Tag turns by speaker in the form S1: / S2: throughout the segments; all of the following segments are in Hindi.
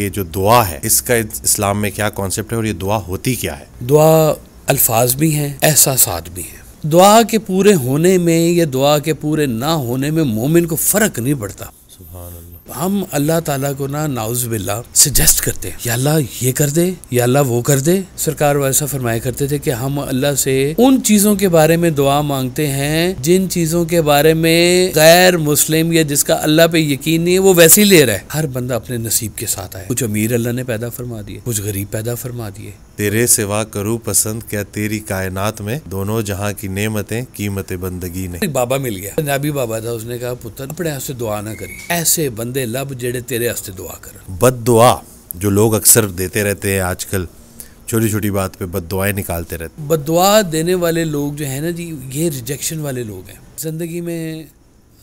S1: ये जो दुआ है इसका इस्लाम में क्या कॉन्सेप्ट है और ये दुआ होती क्या है
S2: दुआ अल्फाज भी हैं एहसास भी हैं दुआ के पूरे होने में या दुआ के पूरे ना होने में मोमिन को फ़र्क नहीं पड़ता सुबह हम अल्लाह ताला को ना नाउज बिल्ला सजेस्ट करते हैं या अल्लाह ये कर दे या अल्लाह वो कर दे सरकार वैसा फरमाया करते थे कि हम अल्लाह से उन चीज़ों के बारे में दुआ मांगते हैं जिन चीज़ों के बारे में गैर मुस्लिम या जिसका अल्लाह पे यकीन नहीं है वो वैसे ही ले रहा है हर बंदा अपने नसीब के साथ आया कुछ अमीर अल्लाह ने पैदा फरमा दिए कुछ गरीब पैदा फरमा दिए
S1: तेरे सिवा करूँ पसंद क्या तेरी कायनात में दोनों जहाँ की नेमतें कीमतें बंदगी ने
S2: बाबा मिल गया पंजाबी बाबा था उसने कहा पुत्र अपने से दुआ ना करी ऐसे बंदे मेरे लब जेड़े तेरे हस्ते दुआ
S1: कर बद दुआ जो लोग अक्सर देते रहते हैं आजकल छोटी छोटी बात पे बद दुआएं निकालते रहते
S2: बद दुआ देने वाले लोग जो है ना जी ये रिजेक्शन वाले लोग हैं ज़िंदगी में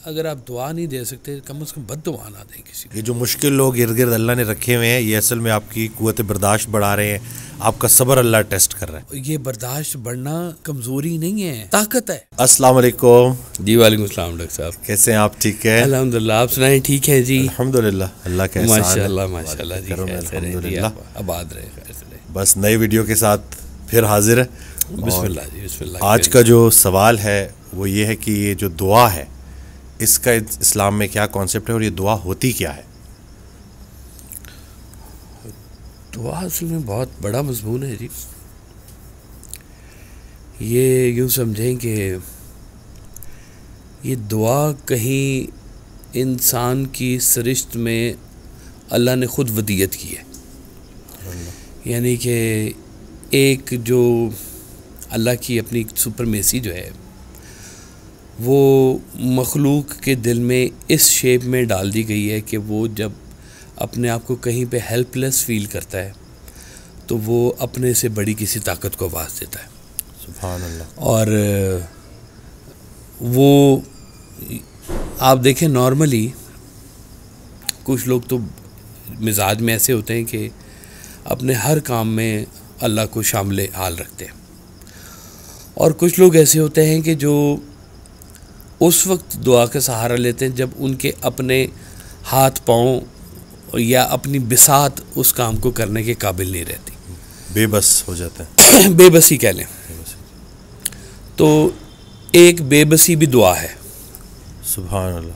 S2: अगर आप दुआ नहीं दे सकते कम अज़ कम बद दुआ ना दें
S1: किसी ये जो मुश्किल लोग इर्द गिर्द अल्लाह ने रखे हुए हैं ये असल में आपकी कुत बर्दाश्त बढ़ा रहे हैं आपका सबर अल्लाह टेस्ट कर रहा
S2: है ये बर्दाश्त बढ़ना कमज़ोरी नहीं है ताकत है
S1: अस्सलाम वालेकुम जी वालेकुम अस्सलाम डॉक्टर साहब कैसे हैं आप ठीक है अल्हम्दुलिल्लाह आप सुनाए ठीक है जी अल्हम्दुलिल्लाह अल्लाह का माशाल्लाह
S2: माशाल्लाह जी अल्हम्दुलिल्लाह आबाद
S1: रहे बस नए वीडियो के साथ फिर हाजिर है बिस्मिल्लाह जी बिस्मिल्लाह आज का जो सवाल है वो ये है कि ये जो दुआ है इसका इस्लाम में क्या कॉन्सेप्ट है और ये दुआ होती क्या है
S2: दुआ असल में बहुत बड़ा मजमून है जी ये यूँ समझें कि ये दुआ कहीं इंसान की सरिश्त में अल्लाह ने ख़ुद वदियत की है यानी कि एक जो अल्लाह की अपनी सुपरमेसी जो है वो मखलूक के दिल में इस शेप में डाल दी गई है कि वो जब अपने आप को कहीं पे हेल्पलेस फील करता है तो वो अपने से बड़ी किसी ताकत को आवाज़ देता है और वो आप देखें नॉर्मली कुछ लोग तो मिजाज में ऐसे होते हैं कि अपने हर काम में अल्लाह को शामिल हाल रखते हैं और कुछ लोग ऐसे होते हैं कि जो उस वक्त दुआ का सहारा लेते हैं जब उनके अपने हाथ पाँव या अपनी बिसात उस काम को करने के काबिल नहीं रहती बेबस हो जाता है बेबसी कह लें तो एक बेबसी भी दुआ है सुबह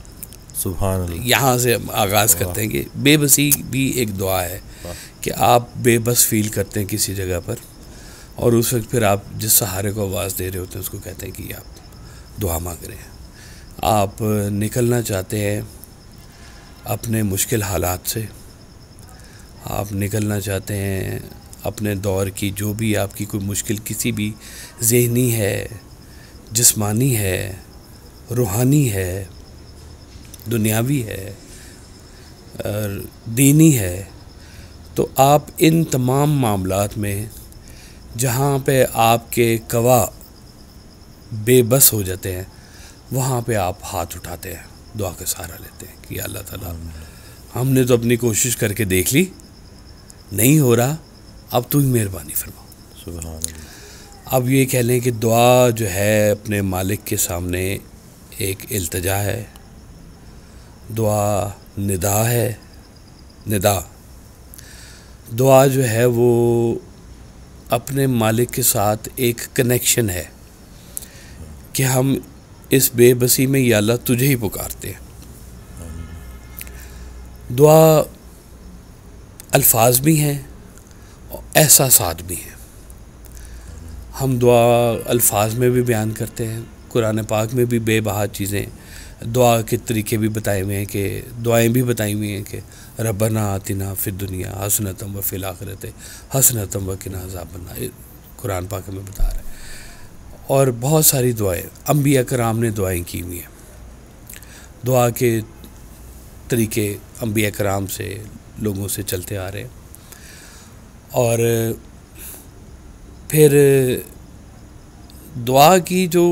S2: सुबह यहाँ से हम आगाज़ करते हैं कि बेबसी भी एक दुआ है कि आप बेबस फील करते हैं किसी जगह पर और उस वक्त फिर आप जिस सहारे को आवाज़ दे रहे होते हैं उसको कहते हैं कि आप दुआ मांग रहे हैं आप निकलना चाहते हैं अपने मुश्किल हालात से आप निकलना चाहते हैं अपने दौर की जो भी आपकी कोई मुश्किल किसी भी जहनी है जिस्मानी है रूहानी है दुनियावी है दीनी है तो आप इन तमाम मामलों में जहाँ पे आपके कवा बेबस हो जाते हैं वहाँ पे आप हाथ उठाते हैं दुआ का सहारा लेते हैं कि अल्लाह ताला हमने तो अपनी कोशिश करके देख ली नहीं हो रहा अब तू ही मेहरबानी फरमाओ अब ये कह लें कि दुआ जो है अपने मालिक के सामने एक अल्तजा है दुआ निदा है निदा दुआ जो है वो अपने मालिक के साथ एक कनेक्शन है कि हम इस बेबसी में या अल्लाह तुझे ही पुकारते हैं दुआ अल्फाज भी हैं और एहसास भी हैं हम दुआ अल्फाज में भी बयान करते हैं कुरान पाक में भी बेबहा चीज़ें दुआ के तरीके भी बताए हुए हैं कि दुआएं भी बताई हुई हैं कि रबना आतिना फिर दुनिया हसनतम व फिल आखरत हसनतम व किनाजा बना कुरान पाक में बता रहे हैं और बहुत सारी दुआएं अम्बिया कराम ने दुआएं की हुई हैं दुआ के तरीके अम्बिया कराम से लोगों से चलते आ रहे हैं और फिर दुआ की जो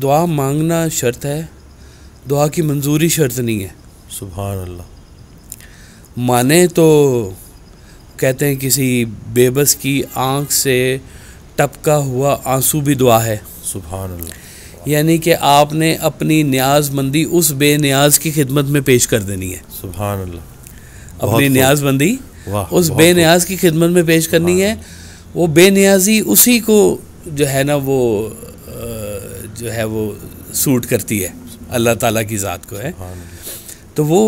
S2: दुआ मांगना शर्त है दुआ की मंजूरी शर्त नहीं है सुबह अल्लाह माने तो कहते हैं किसी बेबस की आँख से टपका हुआ आंसू भी दुआ है सुबह यानी कि आपने अपनी न्याजमंदी उस बेनियाज की खिदमत में पेश कर देनी है सुबह अपनी न्याजमंदी उस बेनियाज की खिदमत में पेश करनी है वो बेनियाजी उसी को जो है ना वो जो है वो सूट करती है अल्लाह ताला की ज़ात को है तो वो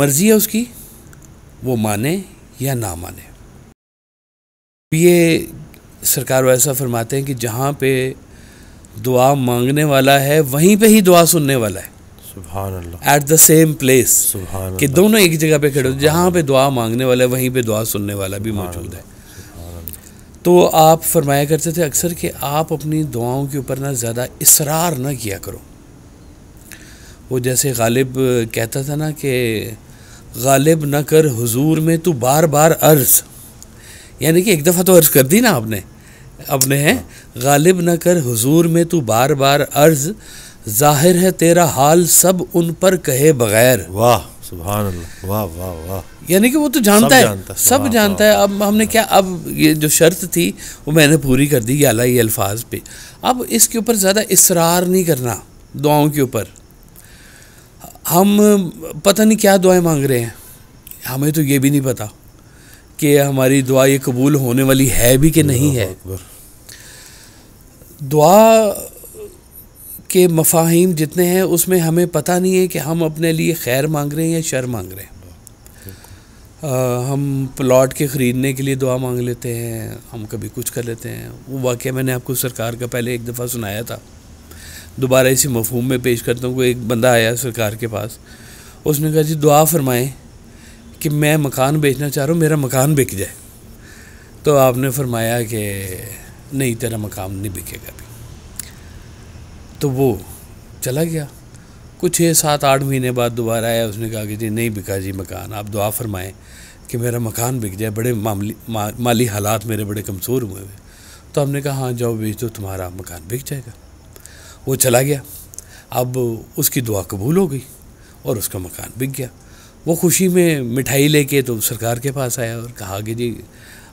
S2: मर्ज़ी है उसकी वो माने या ना माने ये सरकार वैसा फरमाते हैं कि जहाँ पे दुआ मांगने वाला है वहीं पे ही दुआ सुनने वाला है एट द सेम प्लेस कि दोनों एक जगह पे खड़े हो जहाँ पे दुआ मांगने वाला है वहीं पे दुआ सुनने वाला भी मौजूद है तो आप फरमाया करते थे अक्सर कि आप अपनी दुआओं के ऊपर ना ज़्यादा इसरार ना किया करो वो जैसे गालिब कहता था ना कि गालिब ना कर हुजूर में तू बार बार अर्ज़ यानी कि एक दफ़ा तो अर्ज़ कर दी ना आपने अपने हैं गालिब न कर हुजूर में तू बार बार अर्ज जाहिर है तेरा हाल सब उन पर कहे बगैर वाह सुबहान अल्लाह वाह वाह वाह यानी कि वो तो जानता है जानता, सब वाह, जानता वाह, है अब हमने क्या अब ये जो शर्त थी वो मैंने पूरी कर दी अला ये अल्फाज पे अब इसके ऊपर ज़्यादा इसरार नहीं करना दुआओं के ऊपर हम पता नहीं क्या दुआएं मांग रहे हैं हमें तो ये भी नहीं पता कि हमारी दुआ ये कबूल होने वाली है भी कि नहीं है दुआ के मफाहिम जितने हैं उसमें हमें पता नहीं है कि हम अपने लिए खैर मांग रहे हैं या शर मांग रहे हैं आ, हम प्लॉट के ख़रीदने के लिए दुआ मांग लेते हैं हम कभी कुछ कर लेते हैं वो वाक़ मैंने आपको सरकार का पहले एक दफ़ा सुनाया था दोबारा इसी मफहम में पेश करता हूँ कोई एक बंदा आया सरकार के पास उसने कहा जी दुआ फरमाएँ कि मैं मकान बेचना चाह रहा हूँ मेरा मकान बिक जाए तो आपने फरमाया कि नहीं तेरा मकान नहीं बिकेगा अभी तो वो चला गया कुछ छः सात आठ महीने बाद दोबारा आया उसने कहा कि जी नहीं बिका जी मकान आप दुआ फरमाएं कि मेरा मकान बिक जाए बड़े मामली मा, माली हालात मेरे बड़े कमज़ोर हुए हुए तो हमने कहा हाँ जाओ बेच दो तुम्हारा मकान बिक जाएगा वो चला गया अब उसकी दुआ कबूल हो गई और उसका मकान बिक गया वो खुशी में मिठाई लेके तो सरकार के पास आया और कहा कि जी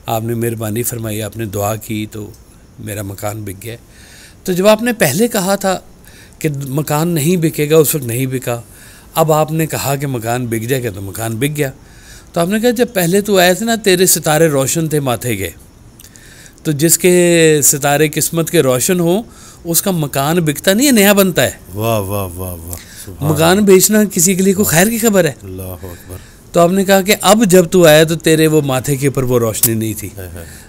S2: आपने मेहरबानी फरमाई आपने दुआ की तो मेरा मकान बिक गया तो जब आपने पहले कहा था कि मकान नहीं बिकेगा उस वक्त नहीं बिका अब आपने कहा कि मकान बिक जाएगा तो मकान बिक गया तो आपने कहा जब पहले तो आए थे ना तेरे सितारे रोशन थे माथे के तो जिसके सितारे किस्मत के रोशन हो उसका मकान बिकता नहीं है नया बनता है वाह
S1: वाह वाह वाह
S2: मकान बेचना किसी के लिए कोई खैर की खबर है तो आपने कहा कि अब जब तू आया तो तेरे वो माथे के ऊपर वो रोशनी नहीं थी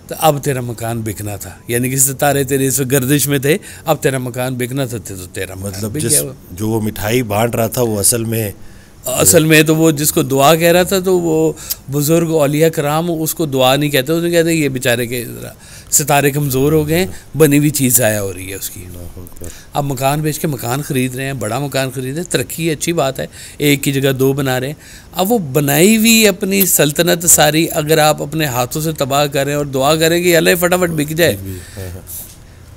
S2: तो अब तेरा मकान बिकना था यानी कि सितारे तेरे इस गर्दिश में थे अब तेरा मकान बिकना था तो तेरा मतलब जो वो मिठाई बांट रहा था वो असल में असल में तो वो जिसको दुआ कह रहा था तो वो बुज़ुर्ग अलिया कराम उसको दुआ नहीं कहते उसने कहते ये बेचारे के सितारे कमज़ोर हो गए बनी हुई चीज़ ज़ाया हो रही है उसकी अब मकान बेच के मकान ख़रीद रहे हैं बड़ा मकान ख़रीद रहे हैं तरक्की अच्छी बात है एक की जगह दो बना रहे हैं अब वो बनाई हुई अपनी सल्तनत सारी अगर आप अपने हाथों से तबाह करें और दुआ करें कि अल फटाफट बिक जाए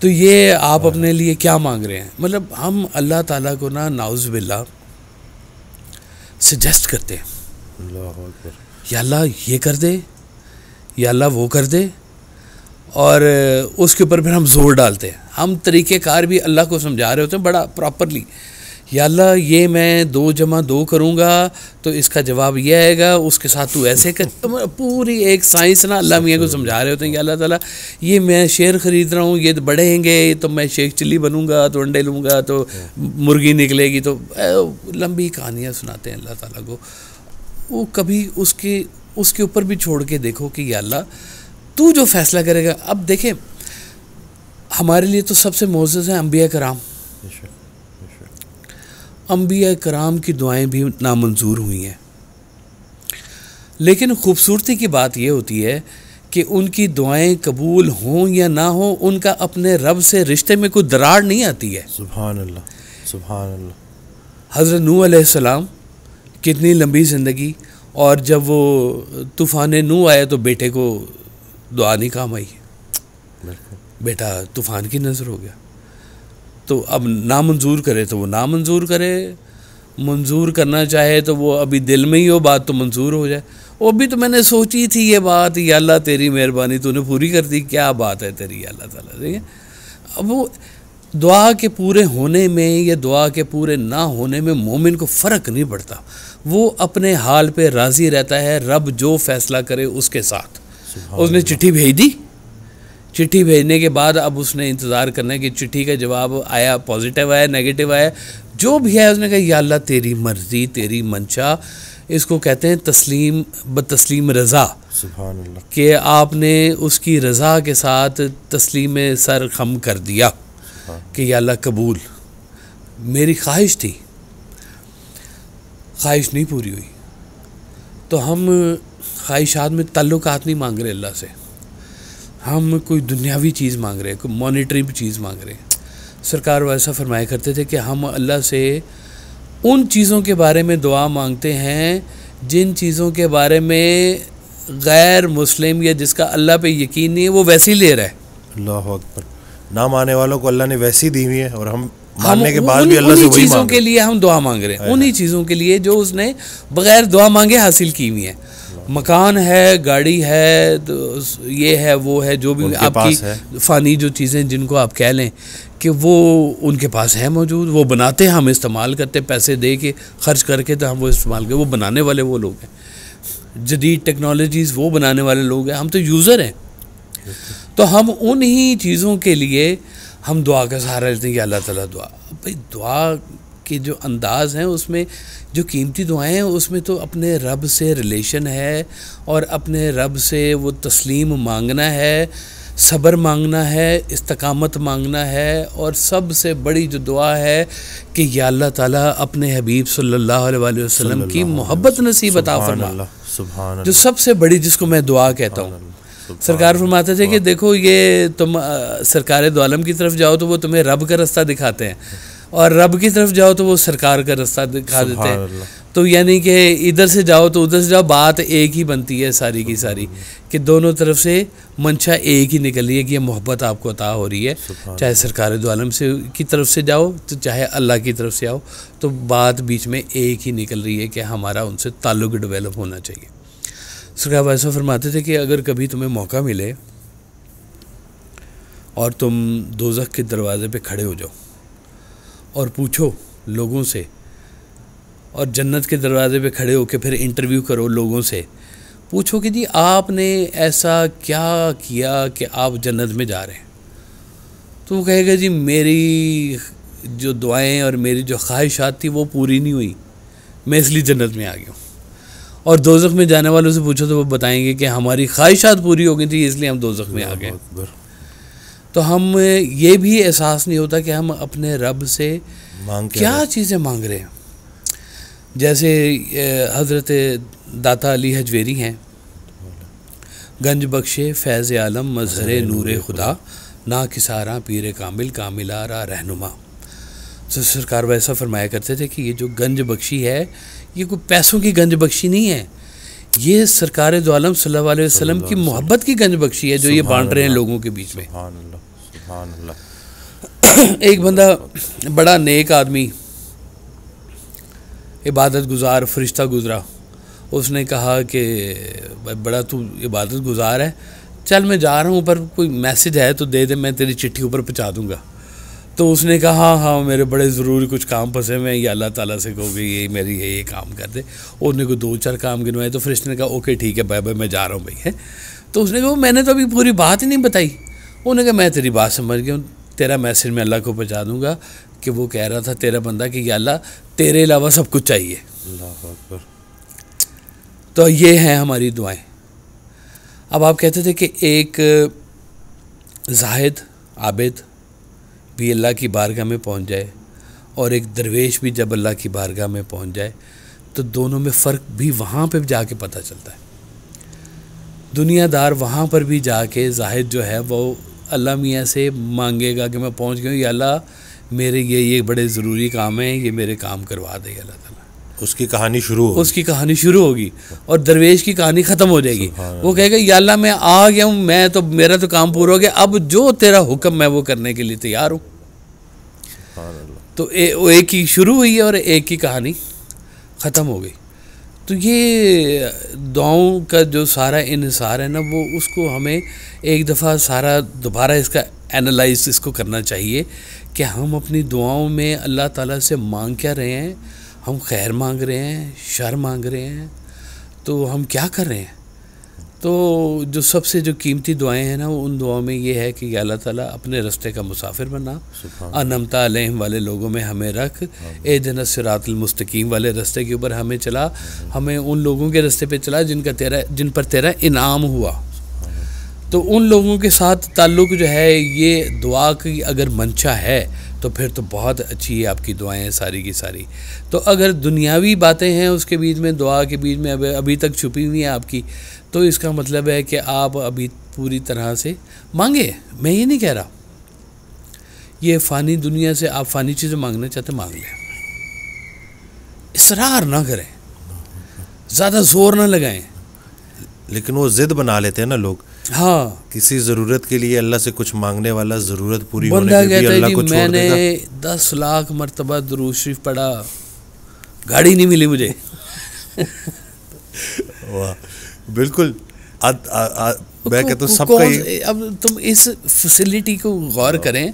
S2: तो ये आप अपने लिए क्या मांग रहे हैं मतलब हम अल्लाह ताला को ना नाउज़ बिल्ला सजेस्ट करते हैं या अल्लाह ये कर दे या अल्लाह वो कर दे और उसके ऊपर फिर हम जोर डालते हैं हम तरीक़ेकार भी अल्लाह को समझा रहे होते हैं बड़ा प्रॉपरली याल्ला ये मैं दो जमा दो करूँगा तो इसका जवाब ये आएगा उसके साथ तू ऐसे कर तो पूरी एक साइंस ना अल्लाह मियाँ को समझा रहे होते हैं कि अल्लाह ताला ये मैं शेर ख़रीद रहा हूँ ये तो बढ़ेंगे तो मैं शेख चिल्ली बनूँगा तो अंडे लूँगा तो मुर्गी निकलेगी तो लंबी कहानियाँ सुनाते हैं अल्लाह ताली को वो कभी उसके उसके ऊपर भी छोड़ के देखो कि अल्लाह तू जो फ़ैसला करेगा अब देखें हमारे लिए तो सबसे मोज़ हैं अम्बिया कराम अम्बिया कराम की दुआएं भी नामंजूर हुई हैं लेकिन खूबसूरती की बात यह होती है कि उनकी दुआएं कबूल हों या ना हों उनका अपने रब से रिश्ते में कोई दरार नहीं आती है सुबह सुबह हज़रत नू आसमाम कितनी लंबी ज़िंदगी और जब वो तूफ़ान नू आया तो बेटे को दुआ नहीं काम आई बेटा तूफ़ान की नज़र हो गया तो अब नामंजूर करे तो वो नामंजूर करे मंजूर करना चाहे तो वो अभी दिल में ही हो बात तो मंजूर हो जाए वो भी तो मैंने सोची थी ये बात ये अल्लाह तेरी मेहरबानी तूने पूरी कर दी क्या बात है तेरी अल्लाह ताला ठीक है अब वो दुआ के पूरे होने में या दुआ के पूरे ना होने में मोमिन को फ़र्क नहीं पड़ता वो अपने हाल पे राज़ी रहता है रब जो फैसला करे उसके साथ उसने चिट्ठी भेज दी चिट्ठी भेजने के बाद अब उसने इंतज़ार करना है कि चिट्ठी का जवाब आया पॉजिटिव आया नेगेटिव आया जो भी आया उसने कहा या अल्लाह तेरी मर्ज़ी तेरी मंशा इसको कहते हैं तस्लीम ब तस्लीम रज़ा कि आपने उसकी रज़ा के साथ तस्लीम सर खम कर दिया कि या अल्लाह कबूल मेरी ख्वाहिश थी ख्वाहिश नहीं पूरी हुई तो हम ख्वाहिशात में तल्लुकात नहीं मांग रहे अल्लाह से हम कोई दुनियावी चीज़ मांग रहे हैं कोई मॉनिटरी चीज़ मांग रहे हैं सरकार वैसा फरमाया करते थे कि हम अल्लाह से उन चीज़ों के बारे में दुआ मांगते हैं जिन चीज़ों के बारे में गैर मुस्लिम या जिसका अल्लाह पे यकीन नहीं है वो वैसे ही ले रहा है
S1: अल्लाह पर ना आने वालों को अल्लाह ने वैसी दी हुई है और हम मानने के बाद भी अल्लाह से चीज़ों के
S2: लिए हम दुआ मांग रहे हैं उन्हीं हाँ। चीज़ों के लिए जो उसने बगैर दुआ मांगे हासिल की हुई है मकान है गाड़ी है तो ये है वो है जो भी आपकी फ़ानी जो चीज़ें जिनको आप कह लें कि वो उनके पास है मौजूद वो बनाते हैं हम इस्तेमाल करते पैसे दे के ख़र्च करके तो हम वो इस्तेमाल कर वो बनाने वाले वो लोग हैं जदीद टेक्नोलॉजीज़ वो बनाने वाले लोग हैं हम तो यूज़र हैं तो हम उन ही चीज़ों के लिए हम दुआ का सहारा लेते हैं कि अल्लाह ताला दुआ भाई दुआ के जो अंदाज़ हैं उसमें जो कीमती दुआएं हैं उसमें तो अपने रब से रिलेशन है और अपने रब से वो तस्लीम मांगना है सब्र मांगना है इस्तकामत मांगना है और सबसे बड़ी जो दुआ है कि या अल्लाह ताला अपने हबीब सल्लल्लाहु अलैहि वसल्लम की मोहब्बत नसीब अता फरमा जो सबसे बड़ी जिसको मैं दुआ कहता हूँ सरकार फरमाते थे कि देखो ये तुम सरकार आलम की तरफ जाओ तो वो तुम्हें रब का रास्ता दिखाते हैं और रब की तरफ जाओ तो वो सरकार का रास्ता दिखा देते हैं तो यानी कि इधर से जाओ तो उधर से जाओ बात एक ही बनती है सारी की सारी कि दोनों तरफ से मंशा एक ही निकली है कि ये मोहब्बत आपको अता हो रही है चाहे सरकार आलम से की तरफ से जाओ तो चाहे अल्लाह की तरफ से आओ तो बात बीच में एक ही निकल रही है कि हमारा उनसे ताल्लुक डेवलप होना चाहिए सरकार वैसा फरमाते थे कि अगर कभी तुम्हें मौका मिले और तुम दोजख के दरवाज़े पे खड़े हो जाओ और पूछो लोगों से और जन्नत के दरवाज़े पे खड़े होकर फिर इंटरव्यू करो लोगों से पूछो कि जी आपने ऐसा क्या किया कि आप जन्नत में जा रहे हैं तो वो कहेगा जी मेरी जो दुआएं और मेरी जो ख्वाहिशात थी वो पूरी नहीं हुई मैं इसलिए जन्नत में आ गया हूँ और दोजख में जाने वालों से पूछो तो वो बताएंगे कि हमारी ख्वाहिशात पूरी हो गई थी इसलिए हम दोजख में आ गए तो हम ये भी एहसास नहीं होता कि हम अपने रब से मांग क्या चीज़ें मांग रहे हैं जैसे हज़रत दाता अली हजवेरी हैं गंज बख्शे फैज़ आलम मजहर नूर खुदा ना किसारा पीर कामिल कामिलारा रहनुमा तो सरकार वैसा फरमाया करते थे कि ये जो गंज बख्शी है ये कोई पैसों की गंज बख्शी नहीं है ये सरकार दो आलम सल्लल्लाहु अलैहि वसल्लम की मोहब्बत की गंज बख्शी है जो ये बांट रहे हैं लोगों के बीच में एक बंदा बड़ा नेक आदमी इबादत गुजार फरिश्ता गुजरा उसने कहा कि बड़ा तू इबादत गुजार है चल मैं जा रहा हूँ पर कोई मैसेज है तो दे दे मैं तेरी चिट्ठी ऊपर पहुँचा दूँगा तो उसने कहा हाँ हाँ मेरे बड़े ज़रूरी कुछ काम फंसे हुए हैं ये अल्लाह ताला से कहो कि ये मेरी ये ये काम कर दे उसने को दो चार काम गिनवाए तो फिर इसने कहा ओके ठीक है भाई भाई मैं जा रहा हूँ भाई है तो उसने कहा मैंने तो अभी पूरी बात ही नहीं बताई उन्होंने कहा मैं तेरी बात समझ गया तेरा मैसेज मैं अल्लाह को पहुँचा दूँगा कि वो कह रहा था तेरा बंदा कि ये अल्लाह तेरे अलावा सब कुछ चाहिए तो ये हैं हमारी दुआएं अब आप कहते थे कि एक जाहिद आबिद भी अल्लाह की बारगाह में पहुंच जाए और एक दरवेश भी जब अल्लाह की बारगाह में पहुंच जाए तो दोनों में फ़र्क भी वहाँ पर जाके पता चलता है दुनियादार वहाँ पर भी जाके जाहिद जो है वो अल्लाह मियाँ से मांगेगा कि मैं पहुँच गया या अल्लाह मेरे ये ये बड़े ज़रूरी काम हैं ये मेरे काम करवा दे अल्लाह ताला उसकी कहानी शुरू हो उसकी कहानी शुरू होगी और दरवेश की कहानी ख़त्म हो जाएगी वो कहेगा या अल्लाह मैं आ गया हूँ मैं तो मेरा तो काम पूरा हो गया अब जो तेरा हुक्म मैं वो करने के लिए तैयार हूँ तो ए, वो एक ही शुरू हुई है और एक ही कहानी ख़त्म हो गई तो ये दुआओं का जो सारा इनसार है ना वो उसको हमें एक दफ़ा सारा दोबारा इसका एनालाइज इसको करना चाहिए कि हम अपनी दुआओं में अल्लाह ताला से मांग क्या रहे हैं हम खैर मांग रहे हैं शर मांग रहे हैं तो हम क्या कर रहे हैं तो जो सबसे जो कीमती दुआएं हैं ना उन दुआओं में ये है कि अल्लाह ताला अपने रस्ते का मुसाफिर बना अनमता अलहम वाले लोगों में हमें रख ए जन मुस्तकीम वाले रस्ते के ऊपर हमें चला हमें उन लोगों के रस्ते पे चला जिनका तेरा जिन पर तेरा इनाम हुआ तो उन लोगों के साथ ताल्लुक़ जो है ये दुआ की अगर मंशा है तो फिर तो बहुत अच्छी है आपकी दुआएं सारी की सारी तो अगर दुनियावी बातें हैं उसके बीच में दुआ के बीच में अब अभी तक छुपी हुई हैं आपकी तो इसका मतलब है कि आप अभी पूरी तरह से मांगे मैं ये नहीं कह रहा ये फ़ानी दुनिया से आप फ़ानी चीज़ें मांगना चाहते मांग लें इसरार ना करें ज़्यादा ज़ोर ना लगाएं लेकिन वो ज़िद
S1: बना लेते हैं ना लोग हाँ किसी ज़रूरत के लिए अल्लाह से कुछ मांगने वाला ज़रूरत पूरी होने पे भी अल्लाह को मैंने
S2: दस लाख मरतबा दरू शरीफ पढ़ा गाड़ी नहीं मिली मुझे वाह बिल्कुल मैं कहता हूँ सबका अब तुम इस फैसिलिटी को गौर हाँ। करें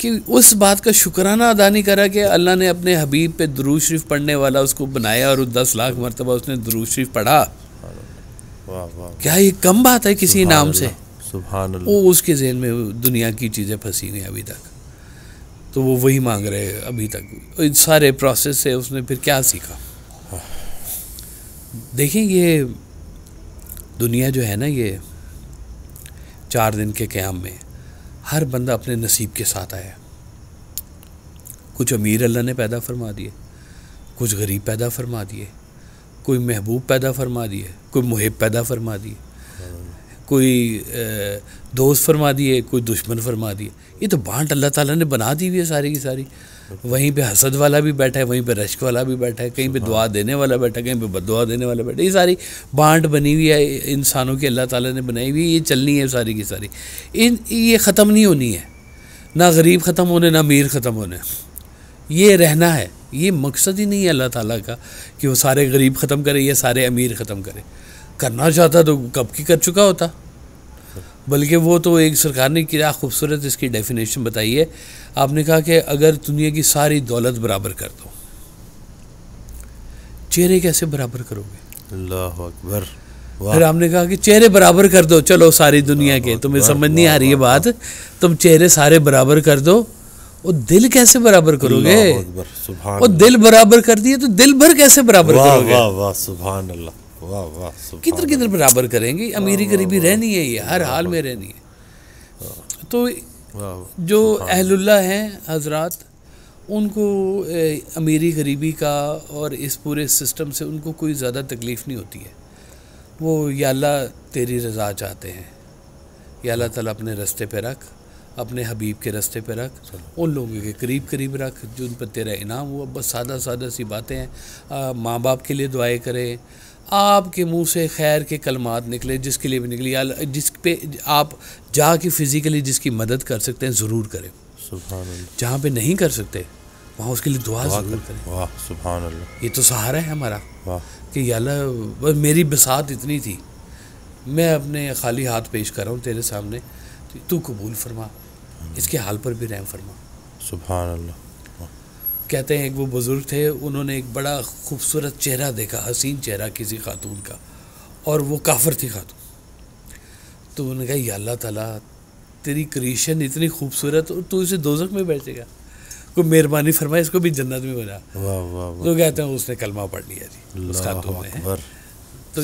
S2: कि उस बात का शुक्राना अदा नहीं करा कि अल्लाह ने अपने हबीब पे दरू शरीफ पढ़ने वाला उसको बनाया और दस लाख मरतबा उसने दरू शरीफ पढ़ा क्या ये कम बात है किसी नाम से वो उसके जहन में दुनिया की चीज़ें फंसी हुई अभी तक तो वो वही मांग रहे हैं अभी तक इन सारे प्रोसेस से उसने फिर क्या सीखा हाँ। देखें ये दुनिया जो है ना ये चार दिन के क़्याम में हर बंदा अपने नसीब के साथ आया कुछ अमीर अल्लाह ने पैदा फरमा दिए कुछ गरीब पैदा फरमा दिए कोई महबूब पैदा फरमा दिए कोई मुहिब पैदा फरमा दिए कोई दोस्त फरमा दिए कोई दुश्मन फरमा दिए ये तो बांट अल्लाह ताला ने बना दी हुई है सारी की सारी वहीं पे हसद वाला भी बैठा है वहीं पे रश्क वाला भी बैठा है कहीं पे दुआ देने वाला बैठा है कहीं पे बदुआ देने वाला बैठा है ये सारी बांट बनी हुई है इंसानों की अल्लाह ताला ने बनाई हुई ये चलनी है सारी की सारी इन ये ख़त्म नहीं होनी है ना गरीब ख़त्म होने ना अमीर ख़त्म होने ये रहना है ये मकसद ही नहीं है अल्लाह ताला का कि वो सारे गरीब ख़त्म करे या सारे अमीर ख़त्म करे करना चाहता तो कब की कर चुका होता बल्कि वो तो एक सरकार ने क्या खूबसूरत इसकी डेफिनेशन बताई है आपने कहा कि अगर दुनिया की सारी दौलत बराबर कर दो चेहरे कैसे बराबर करोगे
S1: अल्लाह अकबर फिर आपने
S2: कहा कि चेहरे बराबर कर दो चलो सारी दुनिया के तुम्हें समझ नहीं आ रही है बात तुम चेहरे सारे बराबर कर दो वो दिल कैसे बराबर करोगे और दिल बराबर कर दिए तो दिल भर कैसे बराबर करोगे वाह
S1: वाह सुभान अल्लाह किधर किधर
S2: बराबर करेंगे अमीरी गरीबी रहनी है ये हर हाल में रहनी है तो जो अहलुल्ला हैं हजरात उनको अमीरी गरीबी का और इस पूरे सिस्टम से उनको कोई ज़्यादा तकलीफ़ नहीं होती है वो याल्ला तेरी रज़ा चाहते हैं या अल्लाह अपने रास्ते पे रख अपने हबीब के रास्ते पे रख उन लोगों के करीब करीब रख जिन पर तेरा इनाम हुआ बस सादा सादा सी बातें हैं माँ बाप के लिए दुआएं करें आपके मुंह से खैर के कलमात निकले जिसके लिए भी निकले जिस पे आप जाके फ़िज़िकली जिसकी मदद कर सकते हैं ज़रूर करें जहाँ पे नहीं कर सकते वहाँ उसके लिए दुआ, ज़रूर करें
S1: वाह
S2: ये तो सहारा है हमारा कि अल्लाह मेरी बसात इतनी थी मैं अपने खाली हाथ पेश कर रहा हूँ तेरे सामने तो तू कबूल फरमा हम्म। इसके हाल पर भी रहम फरमा
S1: सुबह अल्लाह
S2: कहते हैं एक वो बुज़ुर्ग थे उन्होंने एक बड़ा खूबसूरत चेहरा देखा हसीन चेहरा किसी खातून का और वो काफर थी खातून तो उन्होंने कहा या अल्लाह ताला तेरी क्रिएशन इतनी खूबसूरत और तू इसे दोजक में बैठेगा को मेहरबानी फरमाए इसको भी जन्नत में बना तो कहते हैं उसने कलमा पढ़ लिया जी उस खातून ने तो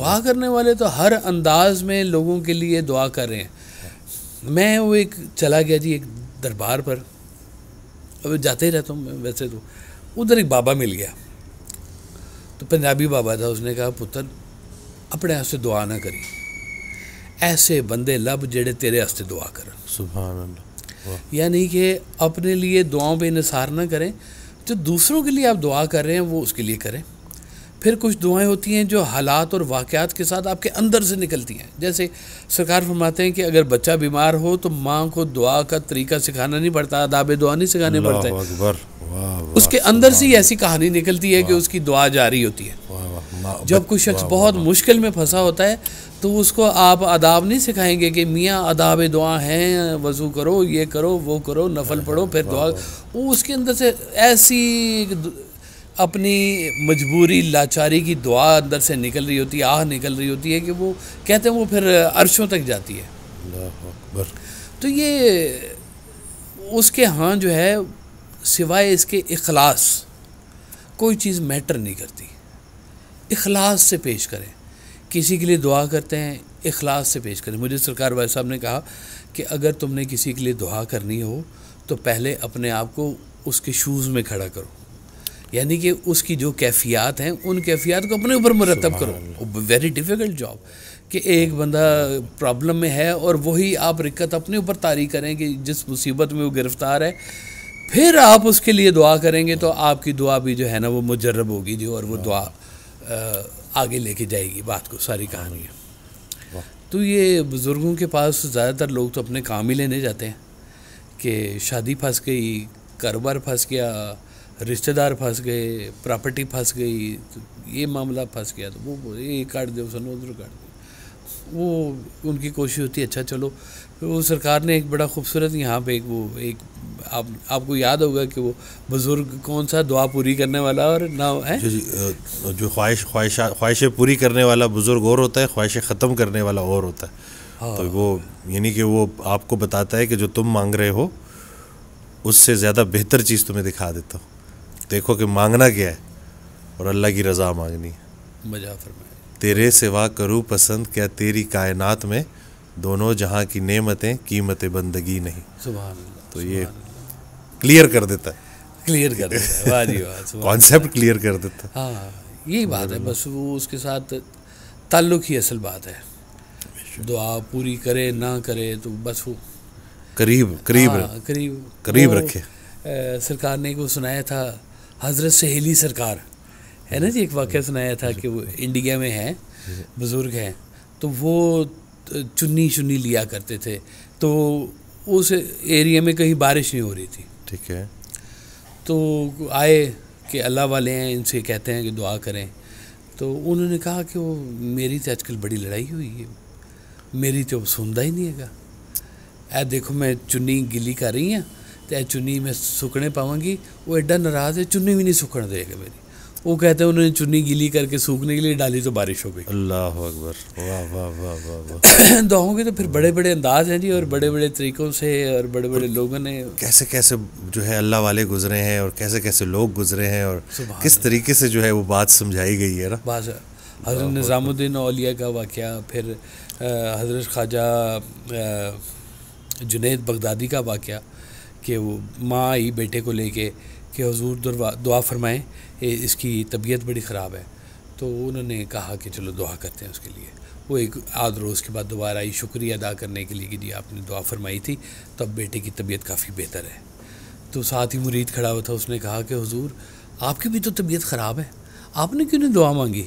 S2: दुआ करने वाले तो हर अंदाज में लोगों के लिए दुआ कर रहे हैं मैं वो एक चला गया जी एक दरबार पर अब जाते ही रहता हूँ वैसे तो उधर एक बाबा मिल गया तो पंजाबी बाबा था उसने कहा पुत्र अपने वास्ते दुआ ना करी ऐसे बंदे लब जेड़े तेरे वास्ते दुआ कर सुबह यानी कि अपने लिए दुआओं पे इंसार ना करें जो दूसरों के लिए आप दुआ कर रहे हैं वो उसके लिए करें फिर कुछ दुआएं होती हैं जो हालात और वाक़ात के साथ आपके अंदर से निकलती हैं जैसे सरकार फरमाते हैं कि अगर बच्चा बीमार हो तो माँ को दुआ का तरीका सिखाना नहीं पड़ता अदाब दुआ नहीं सिखाने पड़ते
S1: वा, उसके
S2: अंदर से ही ऐसी कहानी निकलती है कि उसकी दुआ जारी होती है जब कोई शख्स बहुत मुश्किल में फंसा होता है तो उसको आप अदाब नहीं सिखाएंगे कि मियाँ अदाब दुआ हैं वज़ू करो ये करो वो करो नफल पढ़ो फिर दुआ वो उसके अंदर से ऐसी अपनी मजबूरी लाचारी की दुआ अंदर से निकल रही होती है आह निकल रही होती है कि वो कहते हैं वो फिर अरशों तक जाती
S1: है
S2: तो ये उसके हाँ जो है सिवाय इसके अखलास कोई चीज़ मैटर नहीं करती अखलास से पेश करें किसी के लिए दुआ करते हैं अखलास से पेश करें मुझे सरकार भाई साहब ने कहा कि अगर तुमने किसी के लिए दुआ करनी हो तो पहले अपने आप को उसके शूज़ में खड़ा करो यानी कि उसकी जो कैफियात हैं उन कैफियात को अपने ऊपर मुरतब करो वेरी डिफ़िकल्ट जॉब कि एक बंदा प्रॉब्लम में है और वही आप रिक्कत अपने ऊपर तारी करें कि जिस मुसीबत में वो गिरफ़्तार है फिर आप उसके लिए दुआ करेंगे तो आपकी दुआ भी जो है ना वो मुजरब होगी जो और वो दुआ आगे लेके जाएगी बात को सारी कहानी तो ये बुज़ुर्गों के पास ज़्यादातर लोग तो अपने काम ही लेने जाते हैं कि शादी फंस गई कारोबार फंस गया रिश्तेदार फंस गए प्रॉपर्टी फंस गई तो ये मामला फंस गया तो वो ये काट दे उसने उधर काट दे वो उनकी कोशिश होती है अच्छा चलो वो सरकार ने एक बड़ा खूबसूरत यहाँ पे एक वो एक आप आपको याद होगा कि वो बुज़ुर्ग कौन सा दुआ पूरी करने वाला और ना है
S1: जो, जो, ख्वाहिश ख्वाहिशा ख्वाहिशें पूरी करने वाला बुज़ुर्ग और होता है ख्वाहिशें ख़त्म करने वाला और होता है हाँ। तो वो यानी कि वो आपको बताता है कि जो तुम मांग रहे हो उससे ज़्यादा बेहतर चीज़ तुम्हें दिखा देता हूँ देखो कि मांगना क्या है और अल्लाह की रज़ा मांगनी
S2: है मजा फरमाए
S1: तेरे सिवा करूँ पसंद क्या तेरी कायनात में दोनों जहाँ की नेमतें कीमत बंदगी नहीं सुबह तो ये क्लियर कर देता
S2: है क्लियर कर देता है कॉन्सेप्ट
S1: क्लियर कर देता
S2: है हाँ यही बात है बस वो उसके साथ ताल्लुक ही असल बात है दुआ पूरी करे ना करे तो बस वो
S1: करीब करीब हाँ, करीब करीब रखे
S2: सरकार ने को सुनाया था हज़रत सहेली सरकार है ना जी एक वाक्य सुनाया था कि वो इंडिया में है बुज़ुर्ग हैं तो वो चुन्नी चुन्नी लिया करते थे तो उस एरिया में कहीं बारिश नहीं हो रही थी ठीक है तो आए कि अल्लाह वाले हैं इनसे कहते हैं कि दुआ करें तो उन्होंने कहा कि वो मेरी तो आजकल बड़ी लड़ाई हुई है मेरी तो अब सुनता ही नहीं है ऐ देखो मैं चुन्नी गिली कर रही हैं यह चुन्नी मैं सुकने पावगी वो एडा नाराज है चुन्नी भी नहीं सुकन देगा मेरी वो कहते हैं उन्होंने चुन्नी गीली करके सूखने के लिए डाली तो बारिश हो गई अल्लाह
S1: अकबर वाह वाह वाह वाह
S2: वाह दुआओं के तो फिर बड़े बड़े अंदाज हैं जी और बड़े बड़े तरीक़ों से और बड़े बड़े लोगों ने
S1: कैसे कैसे जो है अल्लाह वाले गुजरे हैं और कैसे कैसे लोग गुजरे हैं और किस तरीके से जो है वो बात समझाई गई है ना
S2: बात हजरत निज़ामुद्दीन अलिया का वाक़ फिर हजरत ख्वाजा जुनेद बगदादी का वाक़ कि वो माँ आई बेटे को लेके कि हजूर दुआ फरमाएँ इसकी तबीयत बड़ी ख़राब है तो उन्होंने कहा कि चलो दुआ करते हैं उसके लिए वो एक आध रोज़ के बाद दोबारा आई शुक्रिया अदा करने के लिए कि जी आपने दुआ फरमाई थी तो अब बेटे की तबीयत काफ़ी बेहतर है तो साथ ही मुरीद खड़ा हुआ था उसने कहा कि हजूर आपकी भी तो तबीयत ख़राब है आपने क्यों नहीं दुआ मांगी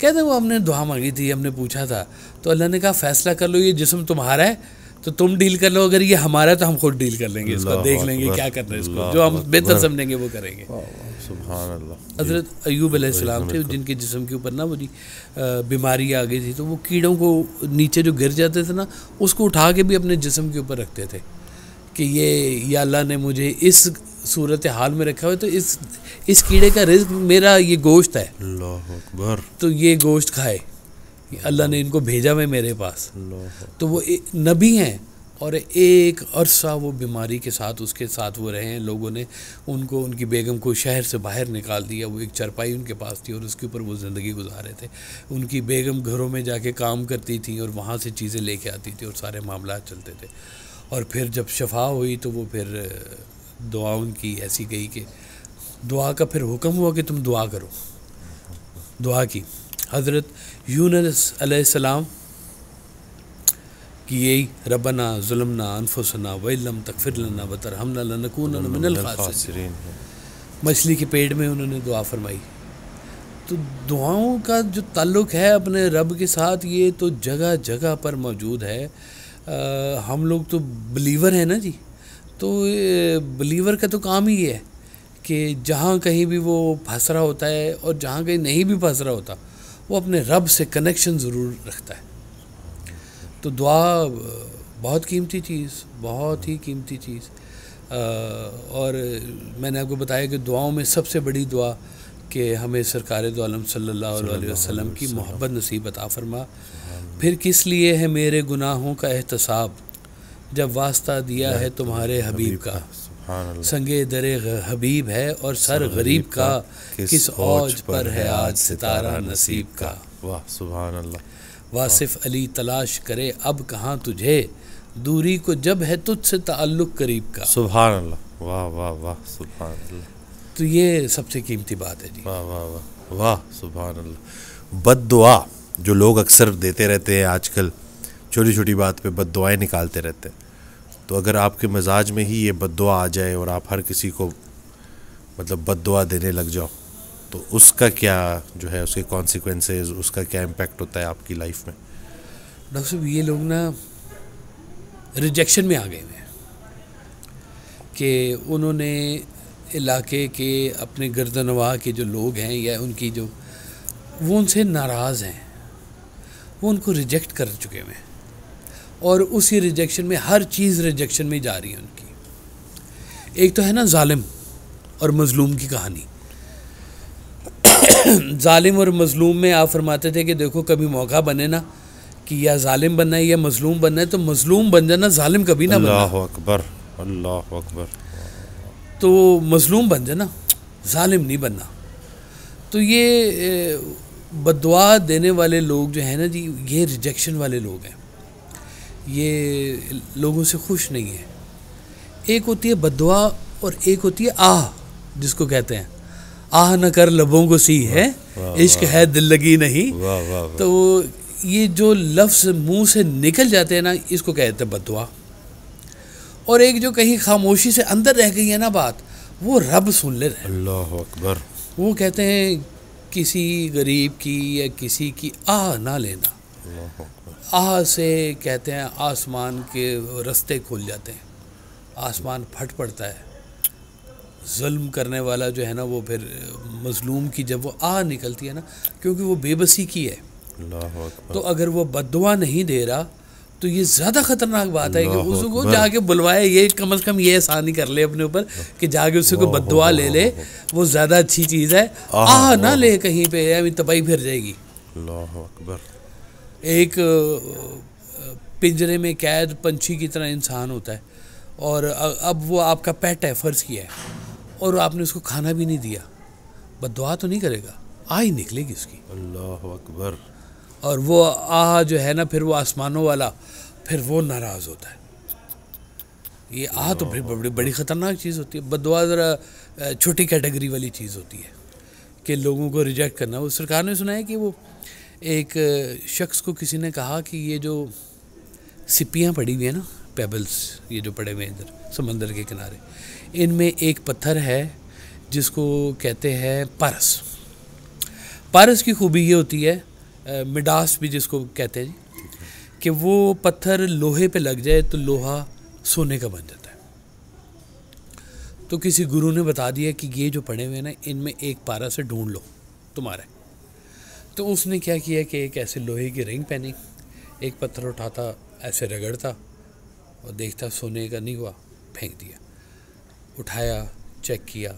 S2: कहते वो हमने दुआ मांगी थी हमने पूछा था तो अल्लाह ने कहा फ़ैसला कर लो ये जिसम तुम्हारा है तो तुम डील कर लो अगर ये हमारा तो हम खुद डील कर लेंगे इसको देख लेंगे क्या करना है इसको जो हम बेहतर समझेंगे वो करेंगे हजरत अयूब अलैहिस्सलाम थे जिनके जिसम के ऊपर ना वो जी बीमारी आ गई थी तो वो कीड़ों को नीचे जो गिर जाते थे ना उसको उठा के भी अपने जिसम के ऊपर रखते थे कि ये या अल्लाह ने मुझे इस सूरत हाल में रखा हुआ तो इस इस कीड़े का रिस्क मेरा ये गोश्त है तो ये गोश्त खाए अल्लाह ने इनको भेजा हुआ मेरे पास तो वो नबी हैं और एक अरसा वो बीमारी के साथ उसके साथ वो रहे हैं लोगों ने उनको उनकी बेगम को शहर से बाहर निकाल दिया वो एक चरपाई उनके पास थी और उसके ऊपर वो ज़िंदगी गुजार रहे थे उनकी बेगम घरों में जाके काम करती थी और वहाँ से चीज़ें लेके आती थी और सारे मामला चलते थे और फिर जब शफा हुई तो वो फिर दुआ उनकी ऐसी गई कि दुआ का फिर हुक्म हुआ कि तुम दुआ करो दुआ की हज़रत यूनसम कि यही रबना जुलमना अनफुसना वम तकफिर लना बतर हमना लनकून मछली के पेट में उन्होंने दुआ फरमाई तो दुआओं का जो ताल्लुक़ है अपने रब के साथ ये तो जगह जगह पर मौजूद है आ, हम लोग तो बिलीवर हैं ना जी तो बिलीवर का तो काम ही है कि जहाँ कहीं भी वो फंस रहा होता है और जहाँ कहीं नहीं भी फंस रहा होता वो अपने रब से कनेक्शन ज़रूर रखता है तो दुआ बहुत कीमती चीज़ बहुत ही कीमती चीज़ और मैंने आपको बताया कि दुआओं में सबसे बड़ी दुआ कि हमें सरकार दोम सल्ला वसम की मोहब्बत नसीब अता फरमा फिर किस लिए है मेरे गुनाहों का एहतसाब जब वास्ता दिया है तो तुम्हारे हबीब का संगे दरे हबीब है और सर गरीब का किस औज पर है आज सितारा नसीब का वाह सुबह अल्लाह वासिफ अली तलाश करे अब कहाँ तुझे दूरी को जब है तुझसे ताल्लुक करीब का सुबह
S1: अल्लाह वाह वाह वाह सुबह
S2: तो ये सबसे कीमती बात है जी वाह वाह वाह वाह सुबह अल्लाह
S1: बद दुआ जो लोग अक्सर देते रहते हैं आजकल छोटी छोटी बात पे बद दुआएँ निकालते रहते हैं तो अगर आपके मिजाज में ही ये बददुआ आ जाए और आप हर किसी को मतलब बद देने लग जाओ तो उसका क्या जो है उसके कॉन्सिक्वेंसेज उसका क्या इम्पेक्ट होता है आपकी लाइफ में
S2: डॉक्टर साहब ये लोग ना रिजेक्शन में आ गए हैं कि उन्होंने इलाके के अपने गर्दनवा के जो लोग हैं या उनकी जो वो उनसे नाराज़ हैं वो उनको रिजेक्ट कर चुके हुए हैं और उसी रिजेक्शन में हर चीज़ रिजेक्शन में जा रही है उनकी एक तो है ना जालिम और मज़लूम की कहानी जालिम और मज़लूम में आप फरमाते थे कि देखो कभी मौका बने ना कि या जालिम बनना है या मज़लूम बनना है तो मज़लूम बन जाना जालिम कभी ना बनना
S1: अकबर अल्लाह अकबर
S2: तो मज़लूम बन जाना ालिम नहीं बनना तो ये बदवा देने वाले लोग जो है ना जी ये रिजेक्शन वाले लोग हैं ये लोगों से खुश नहीं है एक होती है बदवा और एक होती है आह जिसको कहते हैं आह न कर लबों को सी है इश्क है दिल लगी नहीं तो ये जो लफ्ज़ मुंह से निकल जाते हैं ना इसको कहते हैं बदवा और एक जो कहीं खामोशी से अंदर रह गई है ना बात वो रब सुन ले रहे अल्लाह अकबर वो कहते हैं किसी गरीब की या किसी की आह ना लेना आह से कहते हैं आसमान के रास्ते खुल जाते हैं आसमान फट पड़ता है जुल्म करने वाला जो है ना वो फिर मजलूम की जब वो आह निकलती है ना क्योंकि वो बेबसी की है तो अगर वो बदवा नहीं दे रहा तो ये ज़्यादा ख़तरनाक बात है कि उसको जाके बुलवाए ये कम अज़ कम ये एहसान ही कर ले अपने ऊपर कि जाके उससे कोई बदवा ले ले वो ज़्यादा अच्छी चीज़ है आह ना ले कहीं पे तबाही फिर जाएगी
S1: अकबर
S2: एक पिंजरे में कैद पंछी की तरह इंसान होता है और अब वो आपका पेट है फ़र्ज़ किया है और आपने उसको खाना भी नहीं दिया बदवा तो नहीं करेगा आ ही निकलेगी उसकी अल्लाह अकबर और वो आह जो है ना फिर वो आसमानों वाला फिर वो नाराज़ होता है ये आह तो फिर बड़ी बड़ी ख़तरनाक चीज़ होती है बदवा ज़रा छोटी कैटेगरी वाली चीज़ होती है कि लोगों को रिजेक्ट करना वो सरकार ने सुना है कि वो एक शख्स को किसी ने कहा कि ये जो सिपियाँ पड़ी हुई हैं ना पेबल्स ये जो पड़े हुए हैं इधर समंदर के किनारे इनमें एक पत्थर है जिसको कहते हैं पारस पारस की खूबी ये होती है मिडास भी जिसको कहते हैं कि वो पत्थर लोहे पे लग जाए तो लोहा सोने का बन जाता है तो किसी गुरु ने बता दिया कि ये जो पड़े हुए हैं ना इनमें एक पारस से ढूंढ लो तुम्हारे तो उसने क्या किया कि एक ऐसे लोहे की रिंग पहनी एक पत्थर उठाता ऐसे रगड़ता और देखता सोने का नहीं हुआ फेंक दिया उठाया चेक किया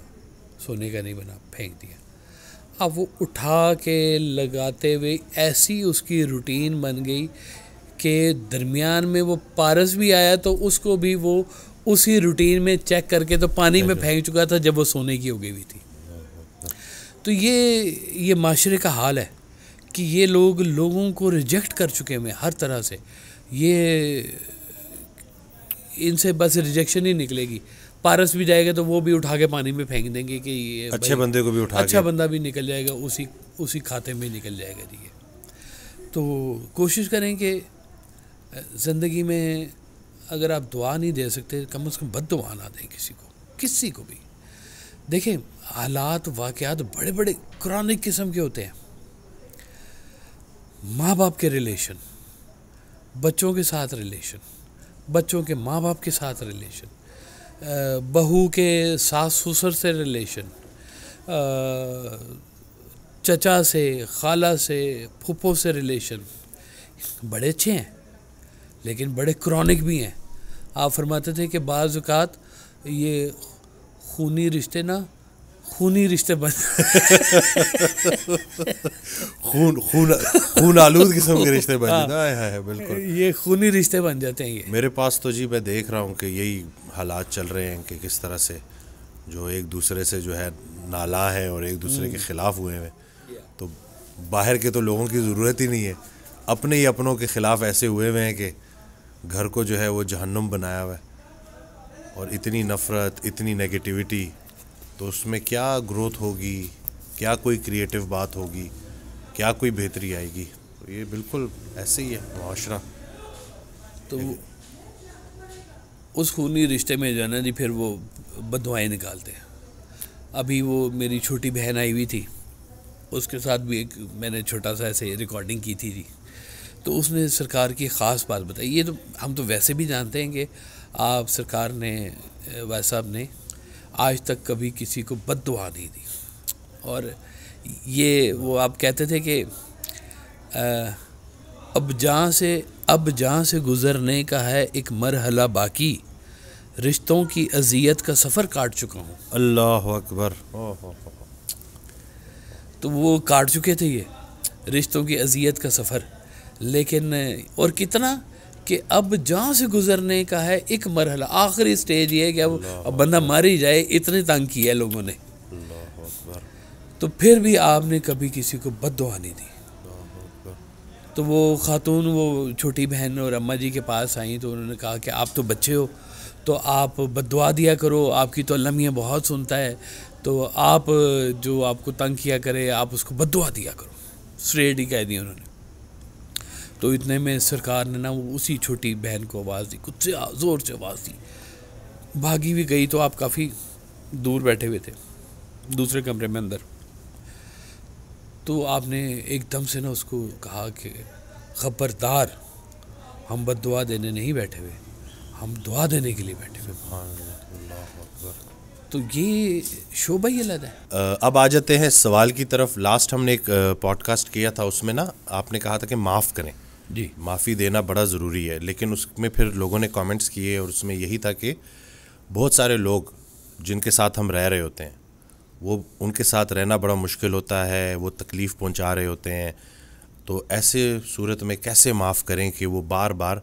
S2: सोने का नहीं बना फेंक दिया अब वो उठा के लगाते हुए ऐसी उसकी रूटीन बन गई के दरमियान में वो पारस भी आया तो उसको भी वो उसी रूटीन में चेक करके तो पानी में फेंक चुका था जब वो सोने की गई हुई थी तो ये ये माशरे का हाल है कि ये लोग लोगों को रिजेक्ट कर चुके हैं हर तरह से ये इनसे बस रिजेक्शन ही निकलेगी पारस भी जाएगा तो वो भी उठा के पानी में फेंक देंगे कि ये अच्छे बंदे को भी उठा अच्छा बंदा भी निकल जाएगा उसी उसी खाते में निकल जाएगा जी तो कोशिश करें कि ज़िंदगी में अगर आप दुआ नहीं दे सकते कम अज़ कम बद दुआ ना दें किसी को किसी को भी देखें हालात वाक़ बड़े बड़े क्रॉनिक किस्म के होते हैं माँ बाप के रिलेशन बच्चों के साथ रिलेशन बच्चों के माँ बाप के साथ रिलेशन बहू के सास ससुर से रिलेशन चचा से खाला से फुप्पो से रिलेशन बड़े अच्छे हैं लेकिन बड़े क्रॉनिक भी हैं आप फरमाते थे कि बाज़ात ये खूनी रिश्ते ना खूनी रिश्ते बन खून खून खून आलूद किस्म के रिश्ते बन हाँ। जाते हैं हाँ, है, बिल्कुल ये खूनी रिश्ते बन जाते हैं ये
S1: मेरे पास तो जी मैं देख रहा हूँ कि यही हालात चल रहे हैं कि किस तरह से जो एक दूसरे से जो है नाला है और एक दूसरे के हम्म। ख़िलाफ़ हुए हैं तो बाहर के तो लोगों की ज़रूरत ही नहीं है अपने ही अपनों के ख़िलाफ़ ऐसे हुए हुए हैं कि घर को जो है वो जहन्नुम बनाया हुआ है और इतनी नफ़रत इतनी नेगेटिविटी तो उसमें क्या ग्रोथ होगी क्या कोई क्रिएटिव बात होगी क्या कोई बेहतरी आएगी तो ये बिल्कुल ऐसे ही है माशरा
S2: तो उस खूनी रिश्ते में जो है ना जी फिर वो बदवाएँ निकालते हैं अभी वो मेरी छोटी बहन आई हुई थी उसके साथ भी एक मैंने छोटा सा ऐसे रिकॉर्डिंग की थी जी तो उसने सरकार की ख़ास बात बताई ये तो हम तो वैसे भी जानते हैं कि आप सरकार ने वाई साहब ने आज तक कभी किसी को बद दुआ नहीं दी और ये वो आप कहते थे कि अब जहाँ से अब जहाँ से गुज़रने का है एक मरहला बाकी रिश्तों की अजियत का सफ़र काट चुका हूँ अल्लाह अकबर तो वो काट चुके थे ये रिश्तों की अजियत का सफ़र लेकिन और कितना कि अब जहाँ से गुजरने का है एक मरहला आखिरी स्टेज ये है कि अब अब बंदा मर ही जाए इतने तंग किया लोगों ने तो फिर भी आपने कभी किसी को बद नहीं दी तो वो खातून वो छोटी बहन और अम्मा जी के पास आई तो उन्होंने कहा कि आप तो बच्चे हो तो आप बदवा दिया करो आपकी तो अल्लाह बहुत सुनता है तो आप जो आपको तंग किया करे आप उसको बदवा दिया करो स्ट्रेट ही कह दिया उन्होंने तो इतने में सरकार ने ना वो उसी छोटी बहन को आवाज़ दी कुछ से ज़ोर से आवाज़ दी भागी भी गई तो आप काफ़ी दूर बैठे हुए थे दूसरे कमरे में अंदर तो आपने एकदम से ना उसको कहा कि खबरदार हम बद दुआ देने नहीं बैठे हुए हम दुआ देने के लिए बैठे हुए तो ये शोभा ही अलग है
S1: अब आ जाते हैं सवाल की तरफ लास्ट हमने एक पॉडकास्ट किया था उसमें ना आपने कहा था कि माफ़ करें जी माफ़ी देना बड़ा ज़रूरी है लेकिन उसमें फिर लोगों ने कमेंट्स किए और उसमें यही था कि बहुत सारे लोग जिनके साथ हम रह रहे होते हैं वो उनके साथ रहना बड़ा मुश्किल होता है वो तकलीफ़ पहुंचा रहे होते हैं तो ऐसे सूरत में कैसे माफ़ करें कि वो बार बार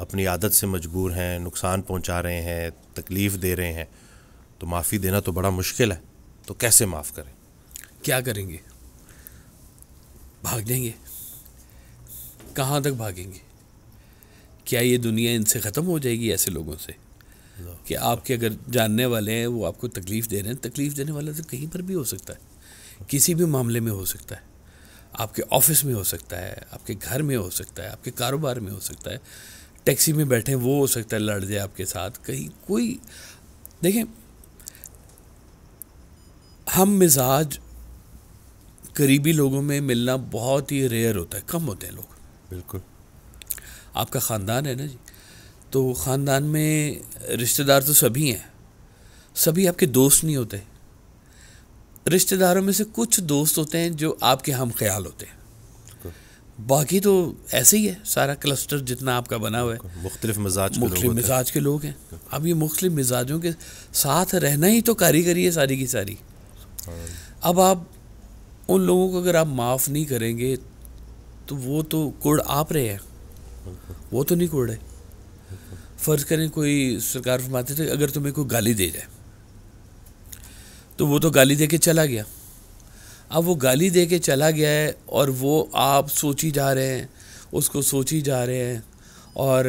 S1: अपनी आदत से मजबूर हैं नुकसान पहुंचा रहे हैं तकलीफ़ दे रहे हैं तो माफ़ी देना तो बड़ा मुश्किल है तो कैसे माफ़ करें क्या करेंगे
S2: भाग जाएंगे कहाँ तक भागेंगे क्या ये दुनिया इनसे ख़त्म हो जाएगी ऐसे लोगों से कि आपके अगर जानने वाले हैं वो आपको तकलीफ़ दे रहे हैं तकलीफ़ देने वाला तो कहीं पर भी हो सकता है किसी भी मामले में हो सकता है आपके ऑफिस में हो सकता है आपके घर में हो सकता है आपके कारोबार में हो सकता है टैक्सी में बैठे वो हो सकता है लड़ जाए आपके साथ कहीं कोई देखें हम मिजाज करीबी लोगों में मिलना बहुत ही रेयर होता है कम होते हैं लोग बिल्कुल आपका ख़ानदान है ना जी तो ख़ानदान में रिश्तेदार तो सभी हैं सभी आपके दोस्त नहीं होते रिश्तेदारों में से कुछ दोस्त होते हैं जो आपके हम ख्याल होते हैं बाकी तो ऐसे ही है सारा क्लस्टर जितना आपका बना हुआ है मुख्तलिफ मिजाज मुख्तलिफ मिजाज के लोग हैं अब ये मुख्तलिफ मिजाजों के साथ रहना ही तो कारीगरी है सारी की सारी हाँ अब आप उन लोगों को अगर आप माफ़ नहीं करेंगे तो वो तो कोड आप रहे हैं वो तो नहीं कोड है फ़र्ज़ करें कोई सरकार फरमाते थे अगर तुम्हें कोई गाली दे जाए तो वो तो गाली दे के चला गया अब वो गाली दे के चला गया है और वो आप सोची जा रहे हैं उसको सोची जा रहे हैं और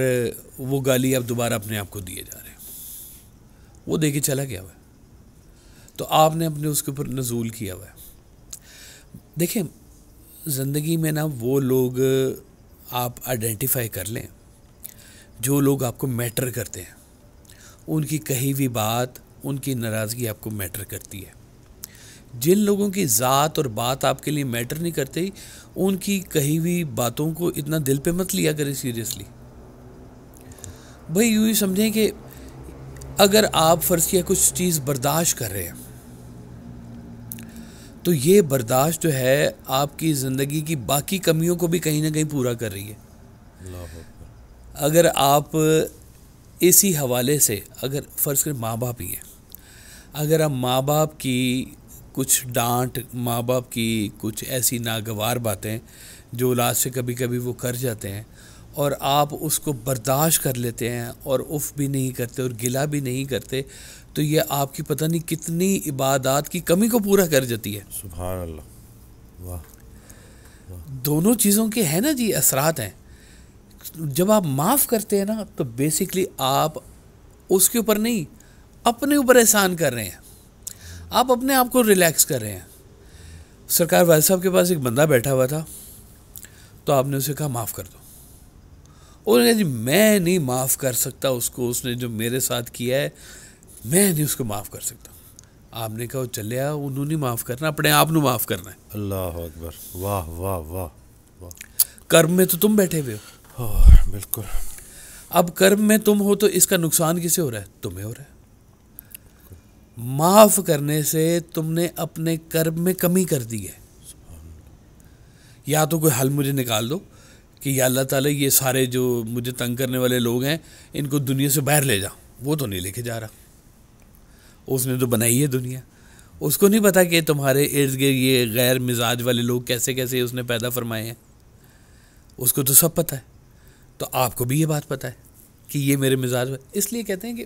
S2: वो गाली अब दोबारा अपने आप को दिए जा रहे हैं वो दे के चला गया हुआ तो आपने अपने उसके ऊपर नजूल किया हुआ है देखें ज़िंदगी में ना वो लोग आप आइडेंटिफाई कर लें जो लोग आपको मैटर करते हैं उनकी कही हुई बात उनकी नाराज़गी आपको मैटर करती है जिन लोगों की ज़ात और बात आपके लिए मैटर नहीं करती उनकी कही हुई बातों को इतना दिल पे मत लिया करें सीरियसली भाई यूँ ही समझें कि अगर आप फ़र्ज़ किया कुछ चीज़ बर्दाश्त कर रहे हैं तो ये बर्दाश्त जो है आपकी ज़िंदगी की बाकी कमियों को भी कहीं ना कहीं पूरा कर रही
S1: है
S2: अगर आप इसी हवाले से अगर फ़र्ज़ करें माँ बाप ही हैं अगर आप माँ बाप की कुछ डांट माँ बाप की कुछ ऐसी नागवार बातें जो औलाद से कभी कभी वो कर जाते हैं और आप उसको बर्दाश्त कर लेते हैं और उफ़ भी नहीं करते और गिला भी नहीं करते तो ये आपकी पता नहीं कितनी इबादत की कमी को पूरा कर जाती है
S1: सुबह अल्लाह
S2: वाह दोनों चीज़ों के हैं ना जी असरात हैं जब आप माफ़ करते हैं ना तो बेसिकली आप उसके ऊपर नहीं अपने ऊपर एहसान कर रहे हैं आप अपने आप को रिलैक्स कर रहे हैं सरकार वाल साहब के पास एक बंदा बैठा हुआ था तो आपने उसे कहा माफ़ कर दो और जी मैं नहीं माफ़ कर सकता उसको उसने जो मेरे साथ किया है मैं नहीं उसको माफ़ कर सकता आपने कहा चलिया उन्होंने माफ़ करना अपने आप माफ़ करना है अल्लाह अकबर वाह वाह वाह ਵਾਹ कर्म में तो तुम बैठे हुए हो बिल्कुल अब कर्म में तुम हो तो इसका नुकसान किसे हो रहा है तुम्हें हो रहा है माफ करने से तुमने अपने कर्म में कमी कर दी है या तो कोई हल मुझे निकाल दो कि या अल्लाह ताला ये सारे जो मुझे तंग करने वाले लोग हैं इनको दुनिया से बाहर ले जाओ वो तो नहीं लेके जा रहा उसने तो बनाई है दुनिया उसको नहीं पता कि तुम्हारे इर्द गिर्द ये गैर मिजाज वाले लोग कैसे कैसे उसने पैदा फरमाए हैं उसको तो सब पता है तो आपको भी ये बात पता है कि ये मेरे मिजाज इसलिए कहते हैं कि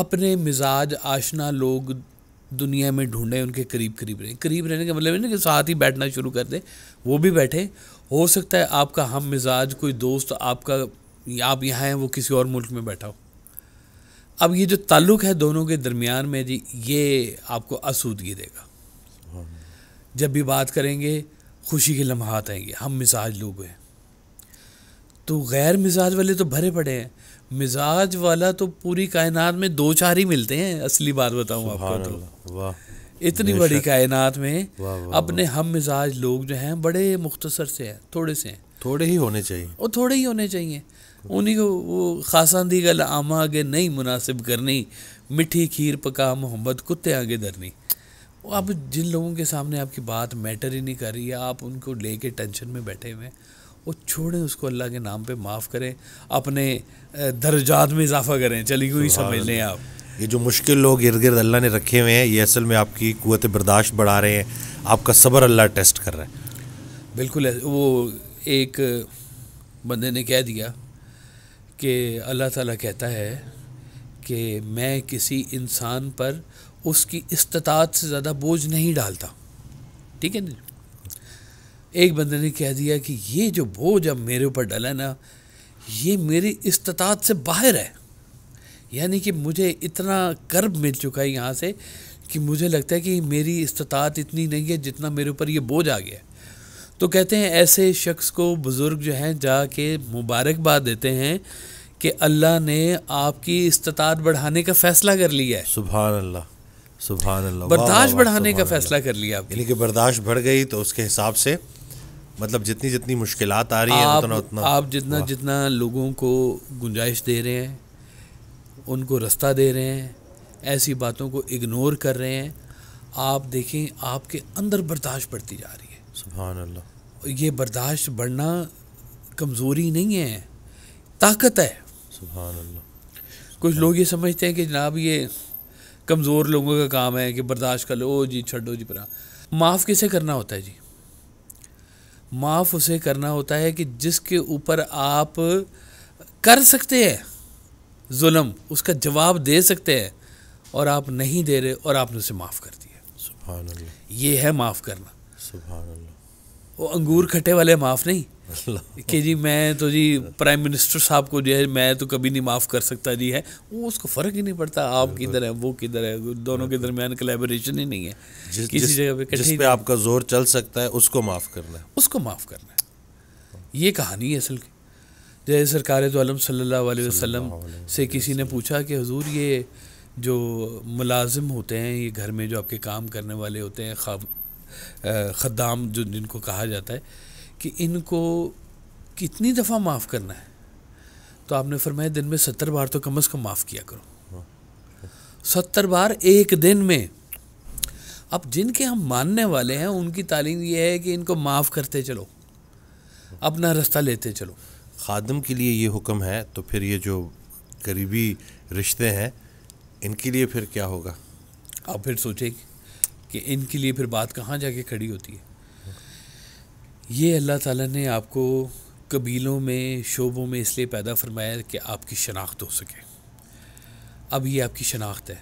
S2: अपने मिजाज आशना लोग दुनिया में ढूंढें उनके करीब करीब रहें करीब रहने का मतलब है ना कि साथ ही बैठना शुरू कर दें वो भी बैठें हो सकता है आपका हम मिजाज कोई दोस्त आपका आप यहाँ हैं वो किसी और मुल्क में बैठा हो अब ये जो ताल्लुक़ है दोनों के दरमियान में जी ये आपको आसूदगी देगा जब भी बात करेंगे खुशी के लम्हात आएंगे हम मिजाज लोग हैं तो गैर मिजाज वाले तो भरे पड़े हैं मिजाज वाला तो पूरी कायनात में दो चार ही मिलते हैं असली बात बताऊँ आपको
S1: तो इतनी बड़ी कायनात में वा, वा, अपने
S2: हम मिजाज लोग जो हैं बड़े मुख्तसर से हैं थोड़े से हैं थोड़े ही होने चाहिए और थोड़े ही होने चाहिए उन्हीं को वो खासा दी गल आमा आगे नहीं मुनासिब करनी मिठी खीर पका मोहम्मद कुत्ते आगे धरनी अब जिन लोगों के सामने आपकी बात मैटर ही नहीं कर रही है आप उनको ले कर टेंशन में बैठे हुए हैं वो छोड़ें उसको अल्लाह के नाम पर माफ़ करें अपने दर्जात में इजाफा करें चली हुई समझ लें आप
S1: ये जो मुश्किल लोग इर्द गिर्द अल्लाह ने रखे हुए हैं ये असल में आपकी कुत बर्दाश्त बढ़ा रहे हैं आपका सब्र अल्लाह टेस्ट कर रहा है
S2: बिल्कुल वो एक बंदे ने कह दिया कि अल्लाह ताला कहता है कि मैं किसी इंसान पर उसकी इस्तात से ज़्यादा बोझ नहीं डालता ठीक है न एक बंदे ने कह दिया कि ये जो बोझ अब मेरे ऊपर डला है ना ये मेरी इस्तात से बाहर है यानी कि मुझे इतना कर्ब मिल चुका है यहाँ से कि मुझे लगता है कि मेरी इस्तात इतनी नहीं है जितना मेरे ऊपर ये बोझ आ गया है तो कहते हैं ऐसे शख्स को बुज़ुर्ग जो हैं जाके मुबारकबाद देते हैं कि अल्लाह ने आपकी इस्तात बढ़ाने का फ़ैसला कर लिया है
S1: सुबह अल्लाह सुबह अल्लाह बर्दाश्त बढ़ाने का फ़ैसला कर लिया यानी कि बर्दाश्त बढ़ गई तो उसके हिसाब से मतलब जितनी जितनी मुश्किल आ रही हैं उतना उतना आप
S2: जितना जितना लोगों को गुंजाइश दे रहे हैं उनको रास्ता दे रहे हैं ऐसी बातों को इग्नोर कर रहे हैं आप देखें आपके अंदर बर्दाश्त बढ़ती जा रही है
S1: सुबह अल्लाह
S2: ये बर्दाश्त बढ़ना कमज़ोरी नहीं है ताकत है सुबह कुछ लोग ये समझते हैं कि जनाब ये कमज़ोर लोगों का काम है कि बर्दाश्त कर लो जी छोड़ो जी परा माफ़ किसे करना होता है जी माफ़ उसे करना होता है कि जिसके ऊपर आप कर सकते हैं जुल्म उसका जवाब दे सकते हैं और आप नहीं दे रहे और आपने उसे माफ़ कर दिया ये है माफ़ करना सुबह वो अंगूर खट्टे वाले माफ़ नहीं कि जी मैं तो जी प्राइम मिनिस्टर साहब को जो है मैं तो कभी नहीं माफ़ कर सकता जी है वो उसको फ़र्क ही नहीं पड़ता आप किधर है वो किधर है दोनों के दरमियान कलेबोरेशन ही नहीं है जिस, किसी जगह पे जिस पे आपका जोर चल सकता है उसको माफ़ करना है उसको माफ़ करना है ये कहानी है असल की जैसे सरकार तो आलम से किसी ने पूछा कि हजूर ये जो मुलाजिम होते हैं ये घर में जो आपके काम करने वाले होते हैं खदाम जो जिनको कहा जाता है कि इनको कितनी दफ़ा माफ़ करना है तो आपने फरमाया दिन में सत्तर बार तो कम अज़ कम माफ़ किया करो सत्तर बार एक दिन में अब जिनके हम मानने वाले हैं उनकी तालीम यह है कि इनको माफ़ करते चलो अपना रास्ता लेते चलो खादम के
S1: लिए ये हुक्म है तो फिर ये जो करीबी रिश्ते हैं इनके लिए फिर
S2: क्या होगा आप फिर सोचेंगे कि इनके लिए फिर बात कहाँ जाके खड़ी होती है ये अल्लाह ताला ने आपको कबीलों में शोबों में इसलिए पैदा फरमाया कि आपकी शनाख्त हो सके अब ये आपकी शनाख्त है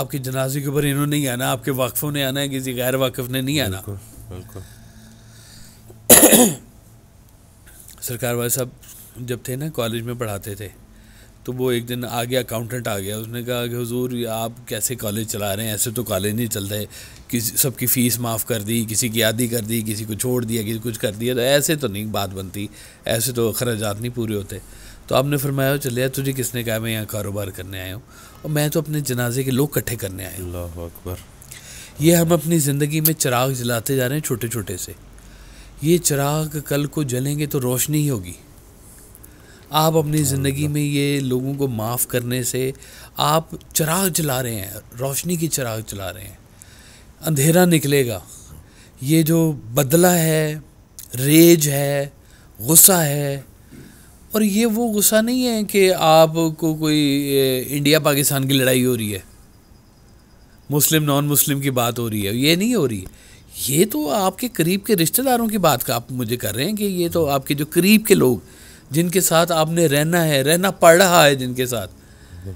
S2: आपके जनाजे के ऊपर इन्होंने नहीं आना आपके वाकफ़ों ने आना है किसी गैर वाकफ़ ने नहीं आना बिल्कुल सरकार वाले साहब जब थे ना कॉलेज में पढ़ाते थे तो वो एक दिन आ गया अकाउंटेंट आ गया उसने कहा कि हुजूर आप कैसे कॉलेज चला रहे हैं ऐसे तो कॉलेज नहीं चलते किसी सबकी फ़ीस माफ़ कर दी किसी की यादी कर दी किसी को छोड़ दिया किसी कुछ कर दिया तो ऐसे तो नहीं बात बनती ऐसे तो अखराजात नहीं पूरे होते तो आपने फरमाया चले तुझे किसने कहा मैं यहाँ कारोबार करने आया हूँ और मैं तो अपने जनाजे के लोग इकट्ठे करने आया हूँ अकबर ये हम अपनी ज़िंदगी में चिराग जलाते जा रहे हैं छोटे छोटे से ये चिराग कल को जलेंगे तो रोशनी ही होगी आप अपनी ज़िंदगी में ये लोगों को माफ़ करने से आप चिराग जला रहे हैं रोशनी की चिराग जला रहे हैं अंधेरा निकलेगा ये जो बदला है रेज है गुस्सा है और ये वो गुस्सा नहीं है कि आपको कोई इंडिया पाकिस्तान की लड़ाई हो रही है मुस्लिम नॉन मुस्लिम की बात हो रही है ये नहीं हो रही है ये तो आपके करीब के रिश्तेदारों की बात का आप मुझे कर रहे हैं कि ये तो आपके जो करीब के लोग जिनके साथ आपने रहना है रहना पड़ रहा है जिनके साथ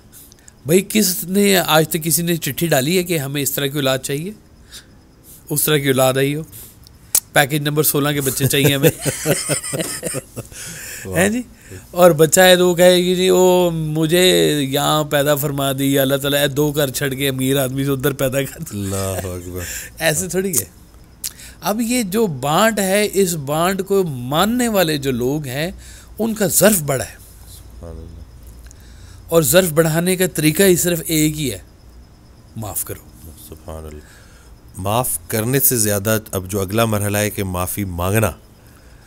S2: भाई किसने आज तक किसी ने चिट्ठी डाली है कि हमें इस तरह की औलाद चाहिए उस तरह की औलाद आई हो पैकेज नंबर सोलह के बच्चे चाहिए हमें है जी और बच्चा है तो कहे कहेगी जी वो मुझे यहाँ पैदा फरमा दी अल्लाह ताला दो कर छड़ के अमीर आदमी से उधर पैदा कर ऐसे थोड़ी है अब ये जो बांट है इस बांट को मानने वाले जो लोग हैं उनका ज़र्फ़ बड़ा है और ज़र्फ़ बढ़ाने का तरीका ही सिर्फ एक ही है माफ़ करो
S1: माफ़ करने से ज़्यादा अब जो अगला मरहला है कि माफ़ी मांगना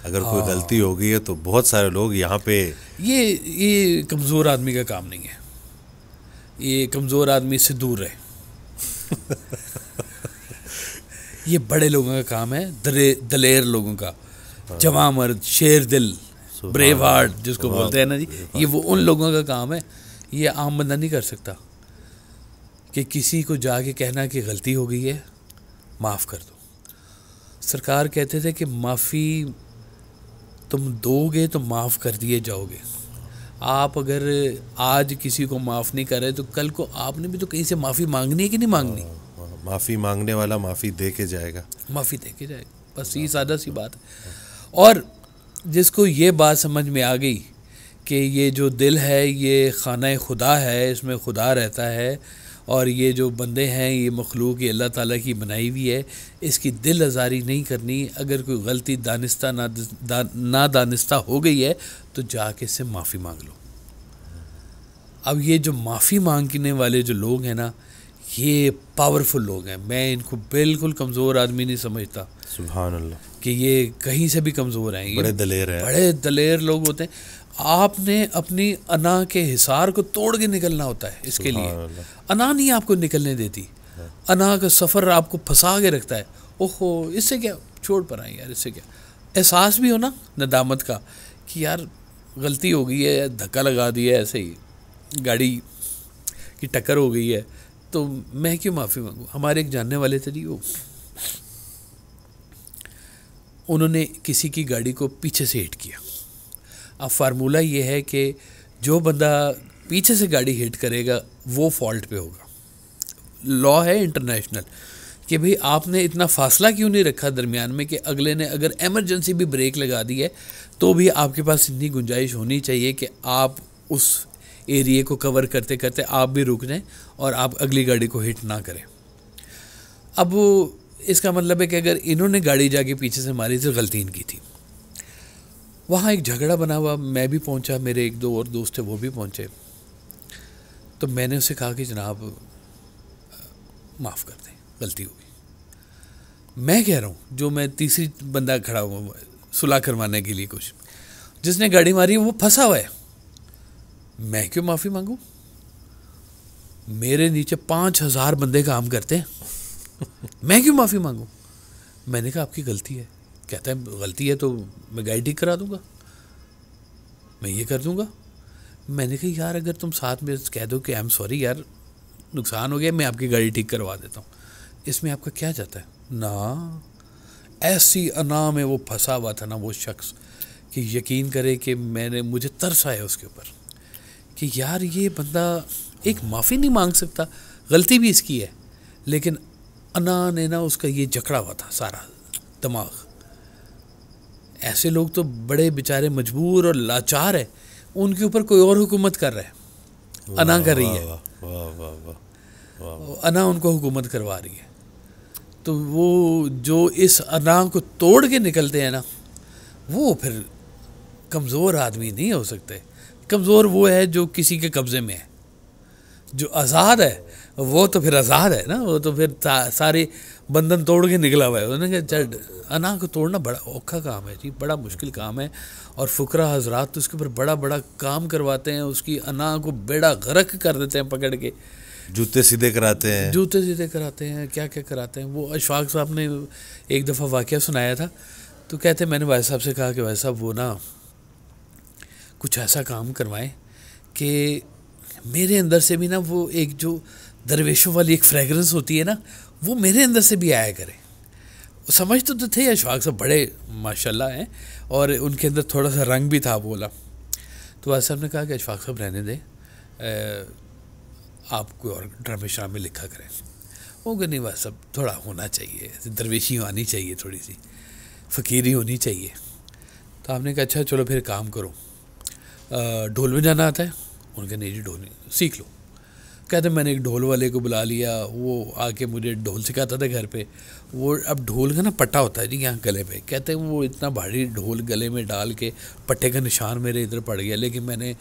S1: अगर कोई हाँ। गलती हो गई है तो बहुत सारे लोग यहाँ पे
S2: ये ये कमज़ोर आदमी का काम नहीं है ये कमज़ोर आदमी से दूर रहे ये बड़े लोगों का काम है दले दलेर लोगों का जवा मर्द शेर दिल हाँ। ब्रेव हार्ट जिसको बोलते हैं ना जी ये वो उन लोगों का काम है ये आम बंदा नहीं कर सकता कि किसी को जाके कहना कि गलती हो गई है माफ़ कर दो सरकार कहते थे कि माफ़ी तुम दोगे तो माफ़ कर दिए जाओगे आप अगर आज किसी को माफ़ नहीं करे तो कल को आपने भी तो कहीं से माफ़ी मांगनी है कि नहीं मांगनी हाँ,
S1: हाँ, माफ़ी मांगने वाला माफ़ी दे के जाएगा
S2: माफ़ी दे के जाएगा बस ये सादा सी बात है और जिसको ये बात समझ में आ गई कि ये जो दिल है ये खाना खुदा है इसमें खुदा रहता है और ये जो बंदे हैं ये मखलूक ये अल्लाह ताला की बनाई हुई है इसकी दिल आज़ारी नहीं करनी अगर कोई गलती दानिस्ता ना दा, ना दानिस्ता हो गई है तो जाके इससे माफ़ी मांग लो अब ये जो माफ़ी मांगने वाले जो लोग हैं ना ये पावरफुल लोग हैं मैं इनको बिल्कुल कमज़ोर आदमी नहीं समझता सुबह अल्लाह कि ये कहीं से भी कमज़ोर हैं बड़े दलेर हैं बड़े दलेर लोग होते हैं आपने अपनी अना के हिसार को तोड़ के निकलना होता है इसके लिए अना नहीं आपको निकलने देती हाँ। अना का सफ़र आपको फंसा के रखता है ओहो इससे क्या छोड़ पर आए यार इससे क्या एहसास भी हो ना नदामत का कि यार गलती हो गई है धक्का लगा दिया ऐसे ही गाड़ी की टक्कर हो गई है तो मैं क्यों माफ़ी मांगू हमारे एक जानने वाले थे जी वो उन्होंने किसी की गाड़ी को पीछे से हिट किया अब फार्मूला ये है कि जो बंदा पीछे से गाड़ी हिट करेगा वो फॉल्ट पे होगा लॉ है इंटरनेशनल कि भाई आपने इतना फासला क्यों नहीं रखा दरमियान में कि अगले ने अगर एमरजेंसी भी ब्रेक लगा दी है तो भी आपके पास इतनी गुंजाइश होनी चाहिए कि आप उस एरिए को कवर करते करते आप भी रुक जाएं और आप अगली गाड़ी को हिट ना करें अब इसका मतलब है कि अगर इन्होंने गाड़ी जाके पीछे से मारी तो गलती इनकी थी वहाँ एक झगड़ा बना हुआ मैं भी पहुँचा मेरे एक दो और दोस्त थे वो भी पहुँचे तो मैंने उसे कहा कि जनाब माफ़ कर दें गलती हो गई मैं कह रहा हूँ जो मैं तीसरी बंदा खड़ा हुआ सुलह करवाने के लिए कुछ जिसने गाड़ी मारी वो फंसा हुआ है मैं क्यों माफ़ी मांगू मेरे नीचे पाँच हज़ार बंदे काम करते हैं मैं क्यों माफ़ी मांगूँ मैंने कहा आपकी गलती है कहता है गलती है तो मैं गाड़ी ठीक करा दूंगा मैं ये कर दूंगा मैंने कहा यार अगर तुम साथ में कह दो कि आई एम सॉरी यार नुकसान हो गया मैं आपकी गाड़ी ठीक करवा देता हूँ इसमें आपका क्या जाता है ना ऐसी अना में वो फंसा हुआ था ना वो शख्स कि यकीन करे कि मैंने मुझे तरस आया उसके ऊपर कि यार ये बंदा एक माफ़ी नहीं मांग सकता गलती भी इसकी है लेकिन अना ना उसका ये जकड़ा हुआ था सारा दिमाग ऐसे लोग तो बड़े बेचारे मजबूर और लाचार है उनके ऊपर कोई और हुकूमत कर रहा है अना कर रही
S1: है
S2: अना उनको हुकूमत करवा रही है तो वो जो इस अना को तोड़ के निकलते हैं ना वो फिर कमज़ोर आदमी नहीं हो सकते कमज़ोर वो है जो किसी के कब्ज़े में है जो आज़ाद है वो तो फिर आज़ाद है ना वो तो फिर सारे बंधन तोड़ के निकला हुआ है उन्होंने कहा चल अना को तोड़ना बड़ा औखा काम है जी बड़ा मुश्किल काम है और फ़ुकरा हजरात तो उसके ऊपर बड़ा बड़ा काम करवाते हैं उसकी अना को बेड़ा गरक कर देते हैं पकड़ के
S1: जूते सीधे कराते हैं जूते
S2: सीधे कराते हैं क्या क्या कराते हैं वो अशफाक साहब ने एक दफ़ा वाक़ सुनाया था तो कहते मैंने भाई साहब से कहा कि भाई साहब वो ना कुछ ऐसा काम करवाएं कि मेरे अंदर से भी ना वो एक जो दरवेशों वाली एक फ्रेगरेंस होती है ना वो मेरे अंदर से भी आया करे समझ तो, तो, थे अशफाक साहब बड़े माशाल्लाह हैं और उनके अंदर थोड़ा सा रंग भी था बोला तो वाज साहब ने कहा कि अशफाक साहब रहने दें आप कोई और ड्रामे श्रामे लिखा करें वो कह नहीं वाज साहब थोड़ा होना चाहिए दरवेशी आनी चाहिए थोड़ी सी फ़कीरी होनी चाहिए तो आपने कहा अच्छा चलो फिर काम करो ढोल में जाना आता है उनके नहीं जी ढोल सीख लो कहते मैंने एक ढोल वाले को बुला लिया वो आके मुझे ढोल सिखाता था घर पे वो अब ढोल का ना पट्टा होता है जी यहाँ गले पे कहते हैं वो इतना भारी ढोल गले में डाल के पट्टे का निशान मेरे इधर पड़ गया लेकिन मैंने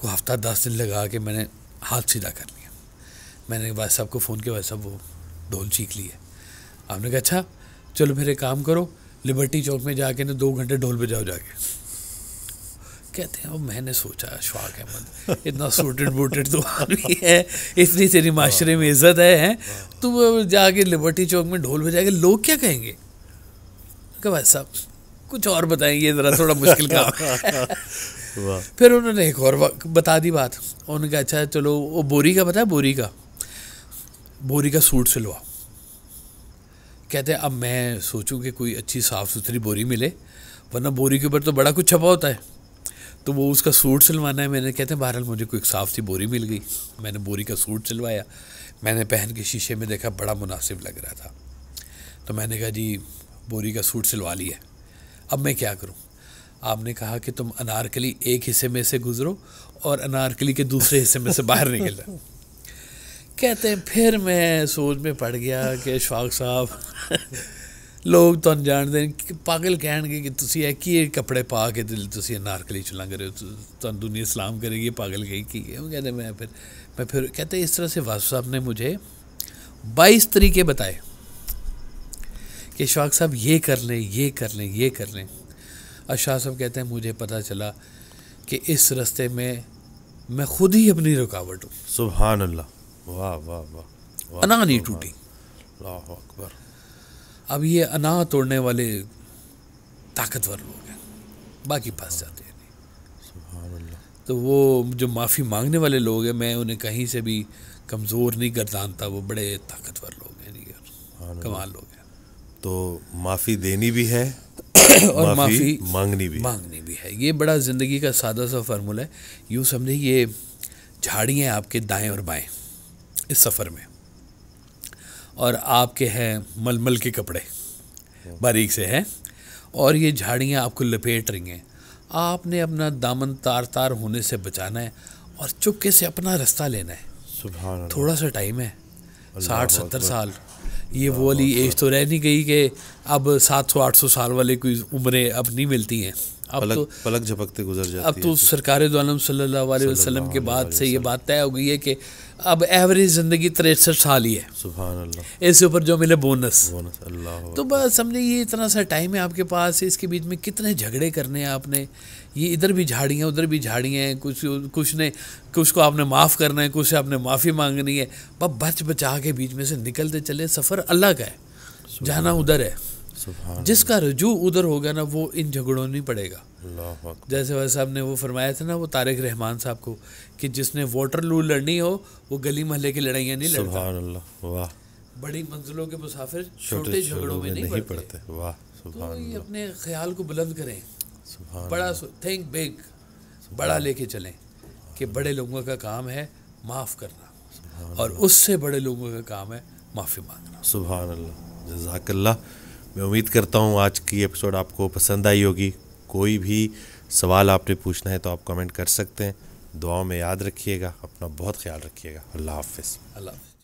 S2: को हफ्ता दस दिन लगा के मैंने हाथ सीधा कर लिया मैंने भाई साहब को फ़ोन किया भाई साहब वो ढोल चीख लिए आपने कहा अच्छा चलो फिर एक काम करो लिबर्टी चौक में जाके ना दो घंटे ढोल बजाओ जाके कहते हैं अब मैंने सोचा अशफाक अहमद इतना सूटेड बूटेड तो आदमी है इतनी तेरी माशरे में इज्जत है, है तो जाके लिबर्टी चौक में ढोल बजाएगा लोग क्या कहेंगे भाई साहब कुछ और बताएं ये ज़रा थोड़ा मुश्किल काम फिर उन्होंने एक और बता दी बात उन्होंने कहा अच्छा चलो वो बोरी का बताया बोरी का बोरी का सूट सिलवा कहते अब मैं सोचूं कि कोई अच्छी साफ़ सुथरी बोरी मिले वरना बोरी के ऊपर तो बड़ा कुछ छपा होता है तो वो उसका सूट सिलवाना है मैंने कहते हैं बहरहाल मुझे कोई साफ़ सी बोरी मिल गई मैंने बोरी का सूट सिलवाया मैंने पहन के शीशे में देखा बड़ा मुनासिब लग रहा था तो मैंने कहा जी बोरी का सूट सिलवा लिया अब मैं क्या करूँ आपने कहा कि तुम अनारकली एक हिस्से में से गुजरो और अनारकली के दूसरे हिस्से में से बाहर निकल जाओ कहते हैं फिर मैं सोच में पड़ गया कि शौक साहब लोग ਤੁਹਾਨੂੰ जानते हैं ਪਾਗਲ ਕਹਿਣਗੇ ਕਿ ਤੁਸੀਂ ਇਹ ਕੀ ਇਹ ਕੱਪੜੇ ਪਾ ਕੇ ਦਿਲ ਤੁਸੀਂ ਅਨਾਰਕਲੀ ਚਲਾ ਰਹੇ ਹੋ ਤੁਹਾਨੂੰ ਦੁਨੀਆ करेगी पागल कही की है कहते मैं फिर मैं फिर कहते इस तरह से वासु साहब ने मुझे बाईस तरीके बताए कि शाह साहब ये कर लें ये कर लें ये कर लें और शाह साहब कहते हैं मुझे पता चला कि इस रस्ते में मैं खुद ही अपनी रुकावट हूँ
S1: सुबहान वाह वाह वाह
S2: अना नहीं टूटी
S1: अकबर
S2: अब ये अनाह तोड़ने वाले ताकतवर लोग हैं बाकी फंस जाते हैं तो वो जो माफ़ी मांगने वाले लोग हैं मैं उन्हें कहीं से भी कमज़ोर नहीं जानता वो बड़े ताकतवर लोग हैं कमाल लोग हैं
S1: तो माफ़ी देनी भी है और माफ़ी मांगनी भी मांगनी
S2: भी है ये बड़ा ज़िंदगी का सादा सा फार्मूला है यूँ समझे ये झाड़ियाँ आपके दाएं और बाएं इस सफ़र में और आपके हैं मलमल के कपड़े बारीक से हैं और ये झाड़ियाँ आपको लपेट रही हैं आपने अपना दामन तार तार होने से बचाना है और चुपके से अपना रास्ता लेना है थोड़ा सा टाइम है साठ सत्तर साल ये वो वाली एज तो रह नहीं गई कि अब सात सौ आठ सौ साल वाले कोई उम्रें अब नहीं मिलती हैं अब पलक, तो पलक झपकते गुजर जाती अब तो सरकार दोलम सल्लल्लाहु अलैहि वसल्लम के बाद से ये बात तय हो गई है कि अब एवरेज ज़िंदगी तिरसठ साल ही है अल्लाह इसके ऊपर जो मिले बोनस बोनस अल्लाह तो बस समझे ये इतना सा टाइम है आपके पास इसके बीच में कितने झगड़े करने हैं आपने ये इधर भी झाड़ियाँ उधर भी झाड़ियाँ हैं कुछ कुछ ने कुछ को आपने माफ़ करना है कुछ से आपने माफ़ी मांगनी है बस बच बचा के बीच में से निकलते चले सफ़र अल्लाह का है जाना उधर है जिसका रजू उधर होगा ना वो इन झगड़ों नहीं पड़ेगा जैसे वह साहब ने वो फरमाया था ना वो तारिक रहमान साहब को कि जिसने वाटर लू लड़नी हो वो गली मोहल्ले की लड़ाइयाँ नहीं लड़ता वाह बड़ी मंजिलों के मुसाफिर छोटे झगड़ों में नहीं पड़ते वाह तो अपने ख्याल को बुलंद करें बड़ा थिंक बिग बड़ा लेके चलें कि बड़े लोगों का काम है माफ़ करना और उससे बड़े लोगों का काम है माफ़ी
S1: मांगना सुबह अल्लाह जजाकल्ला मैं उम्मीद करता हूँ आज की एपिसोड आपको पसंद आई होगी कोई भी सवाल आपने पूछना है तो आप कमेंट कर सकते हैं दुआओं में याद रखिएगा अपना बहुत ख्याल रखिएगा अल्लाह हाफिज़
S2: अल्लाह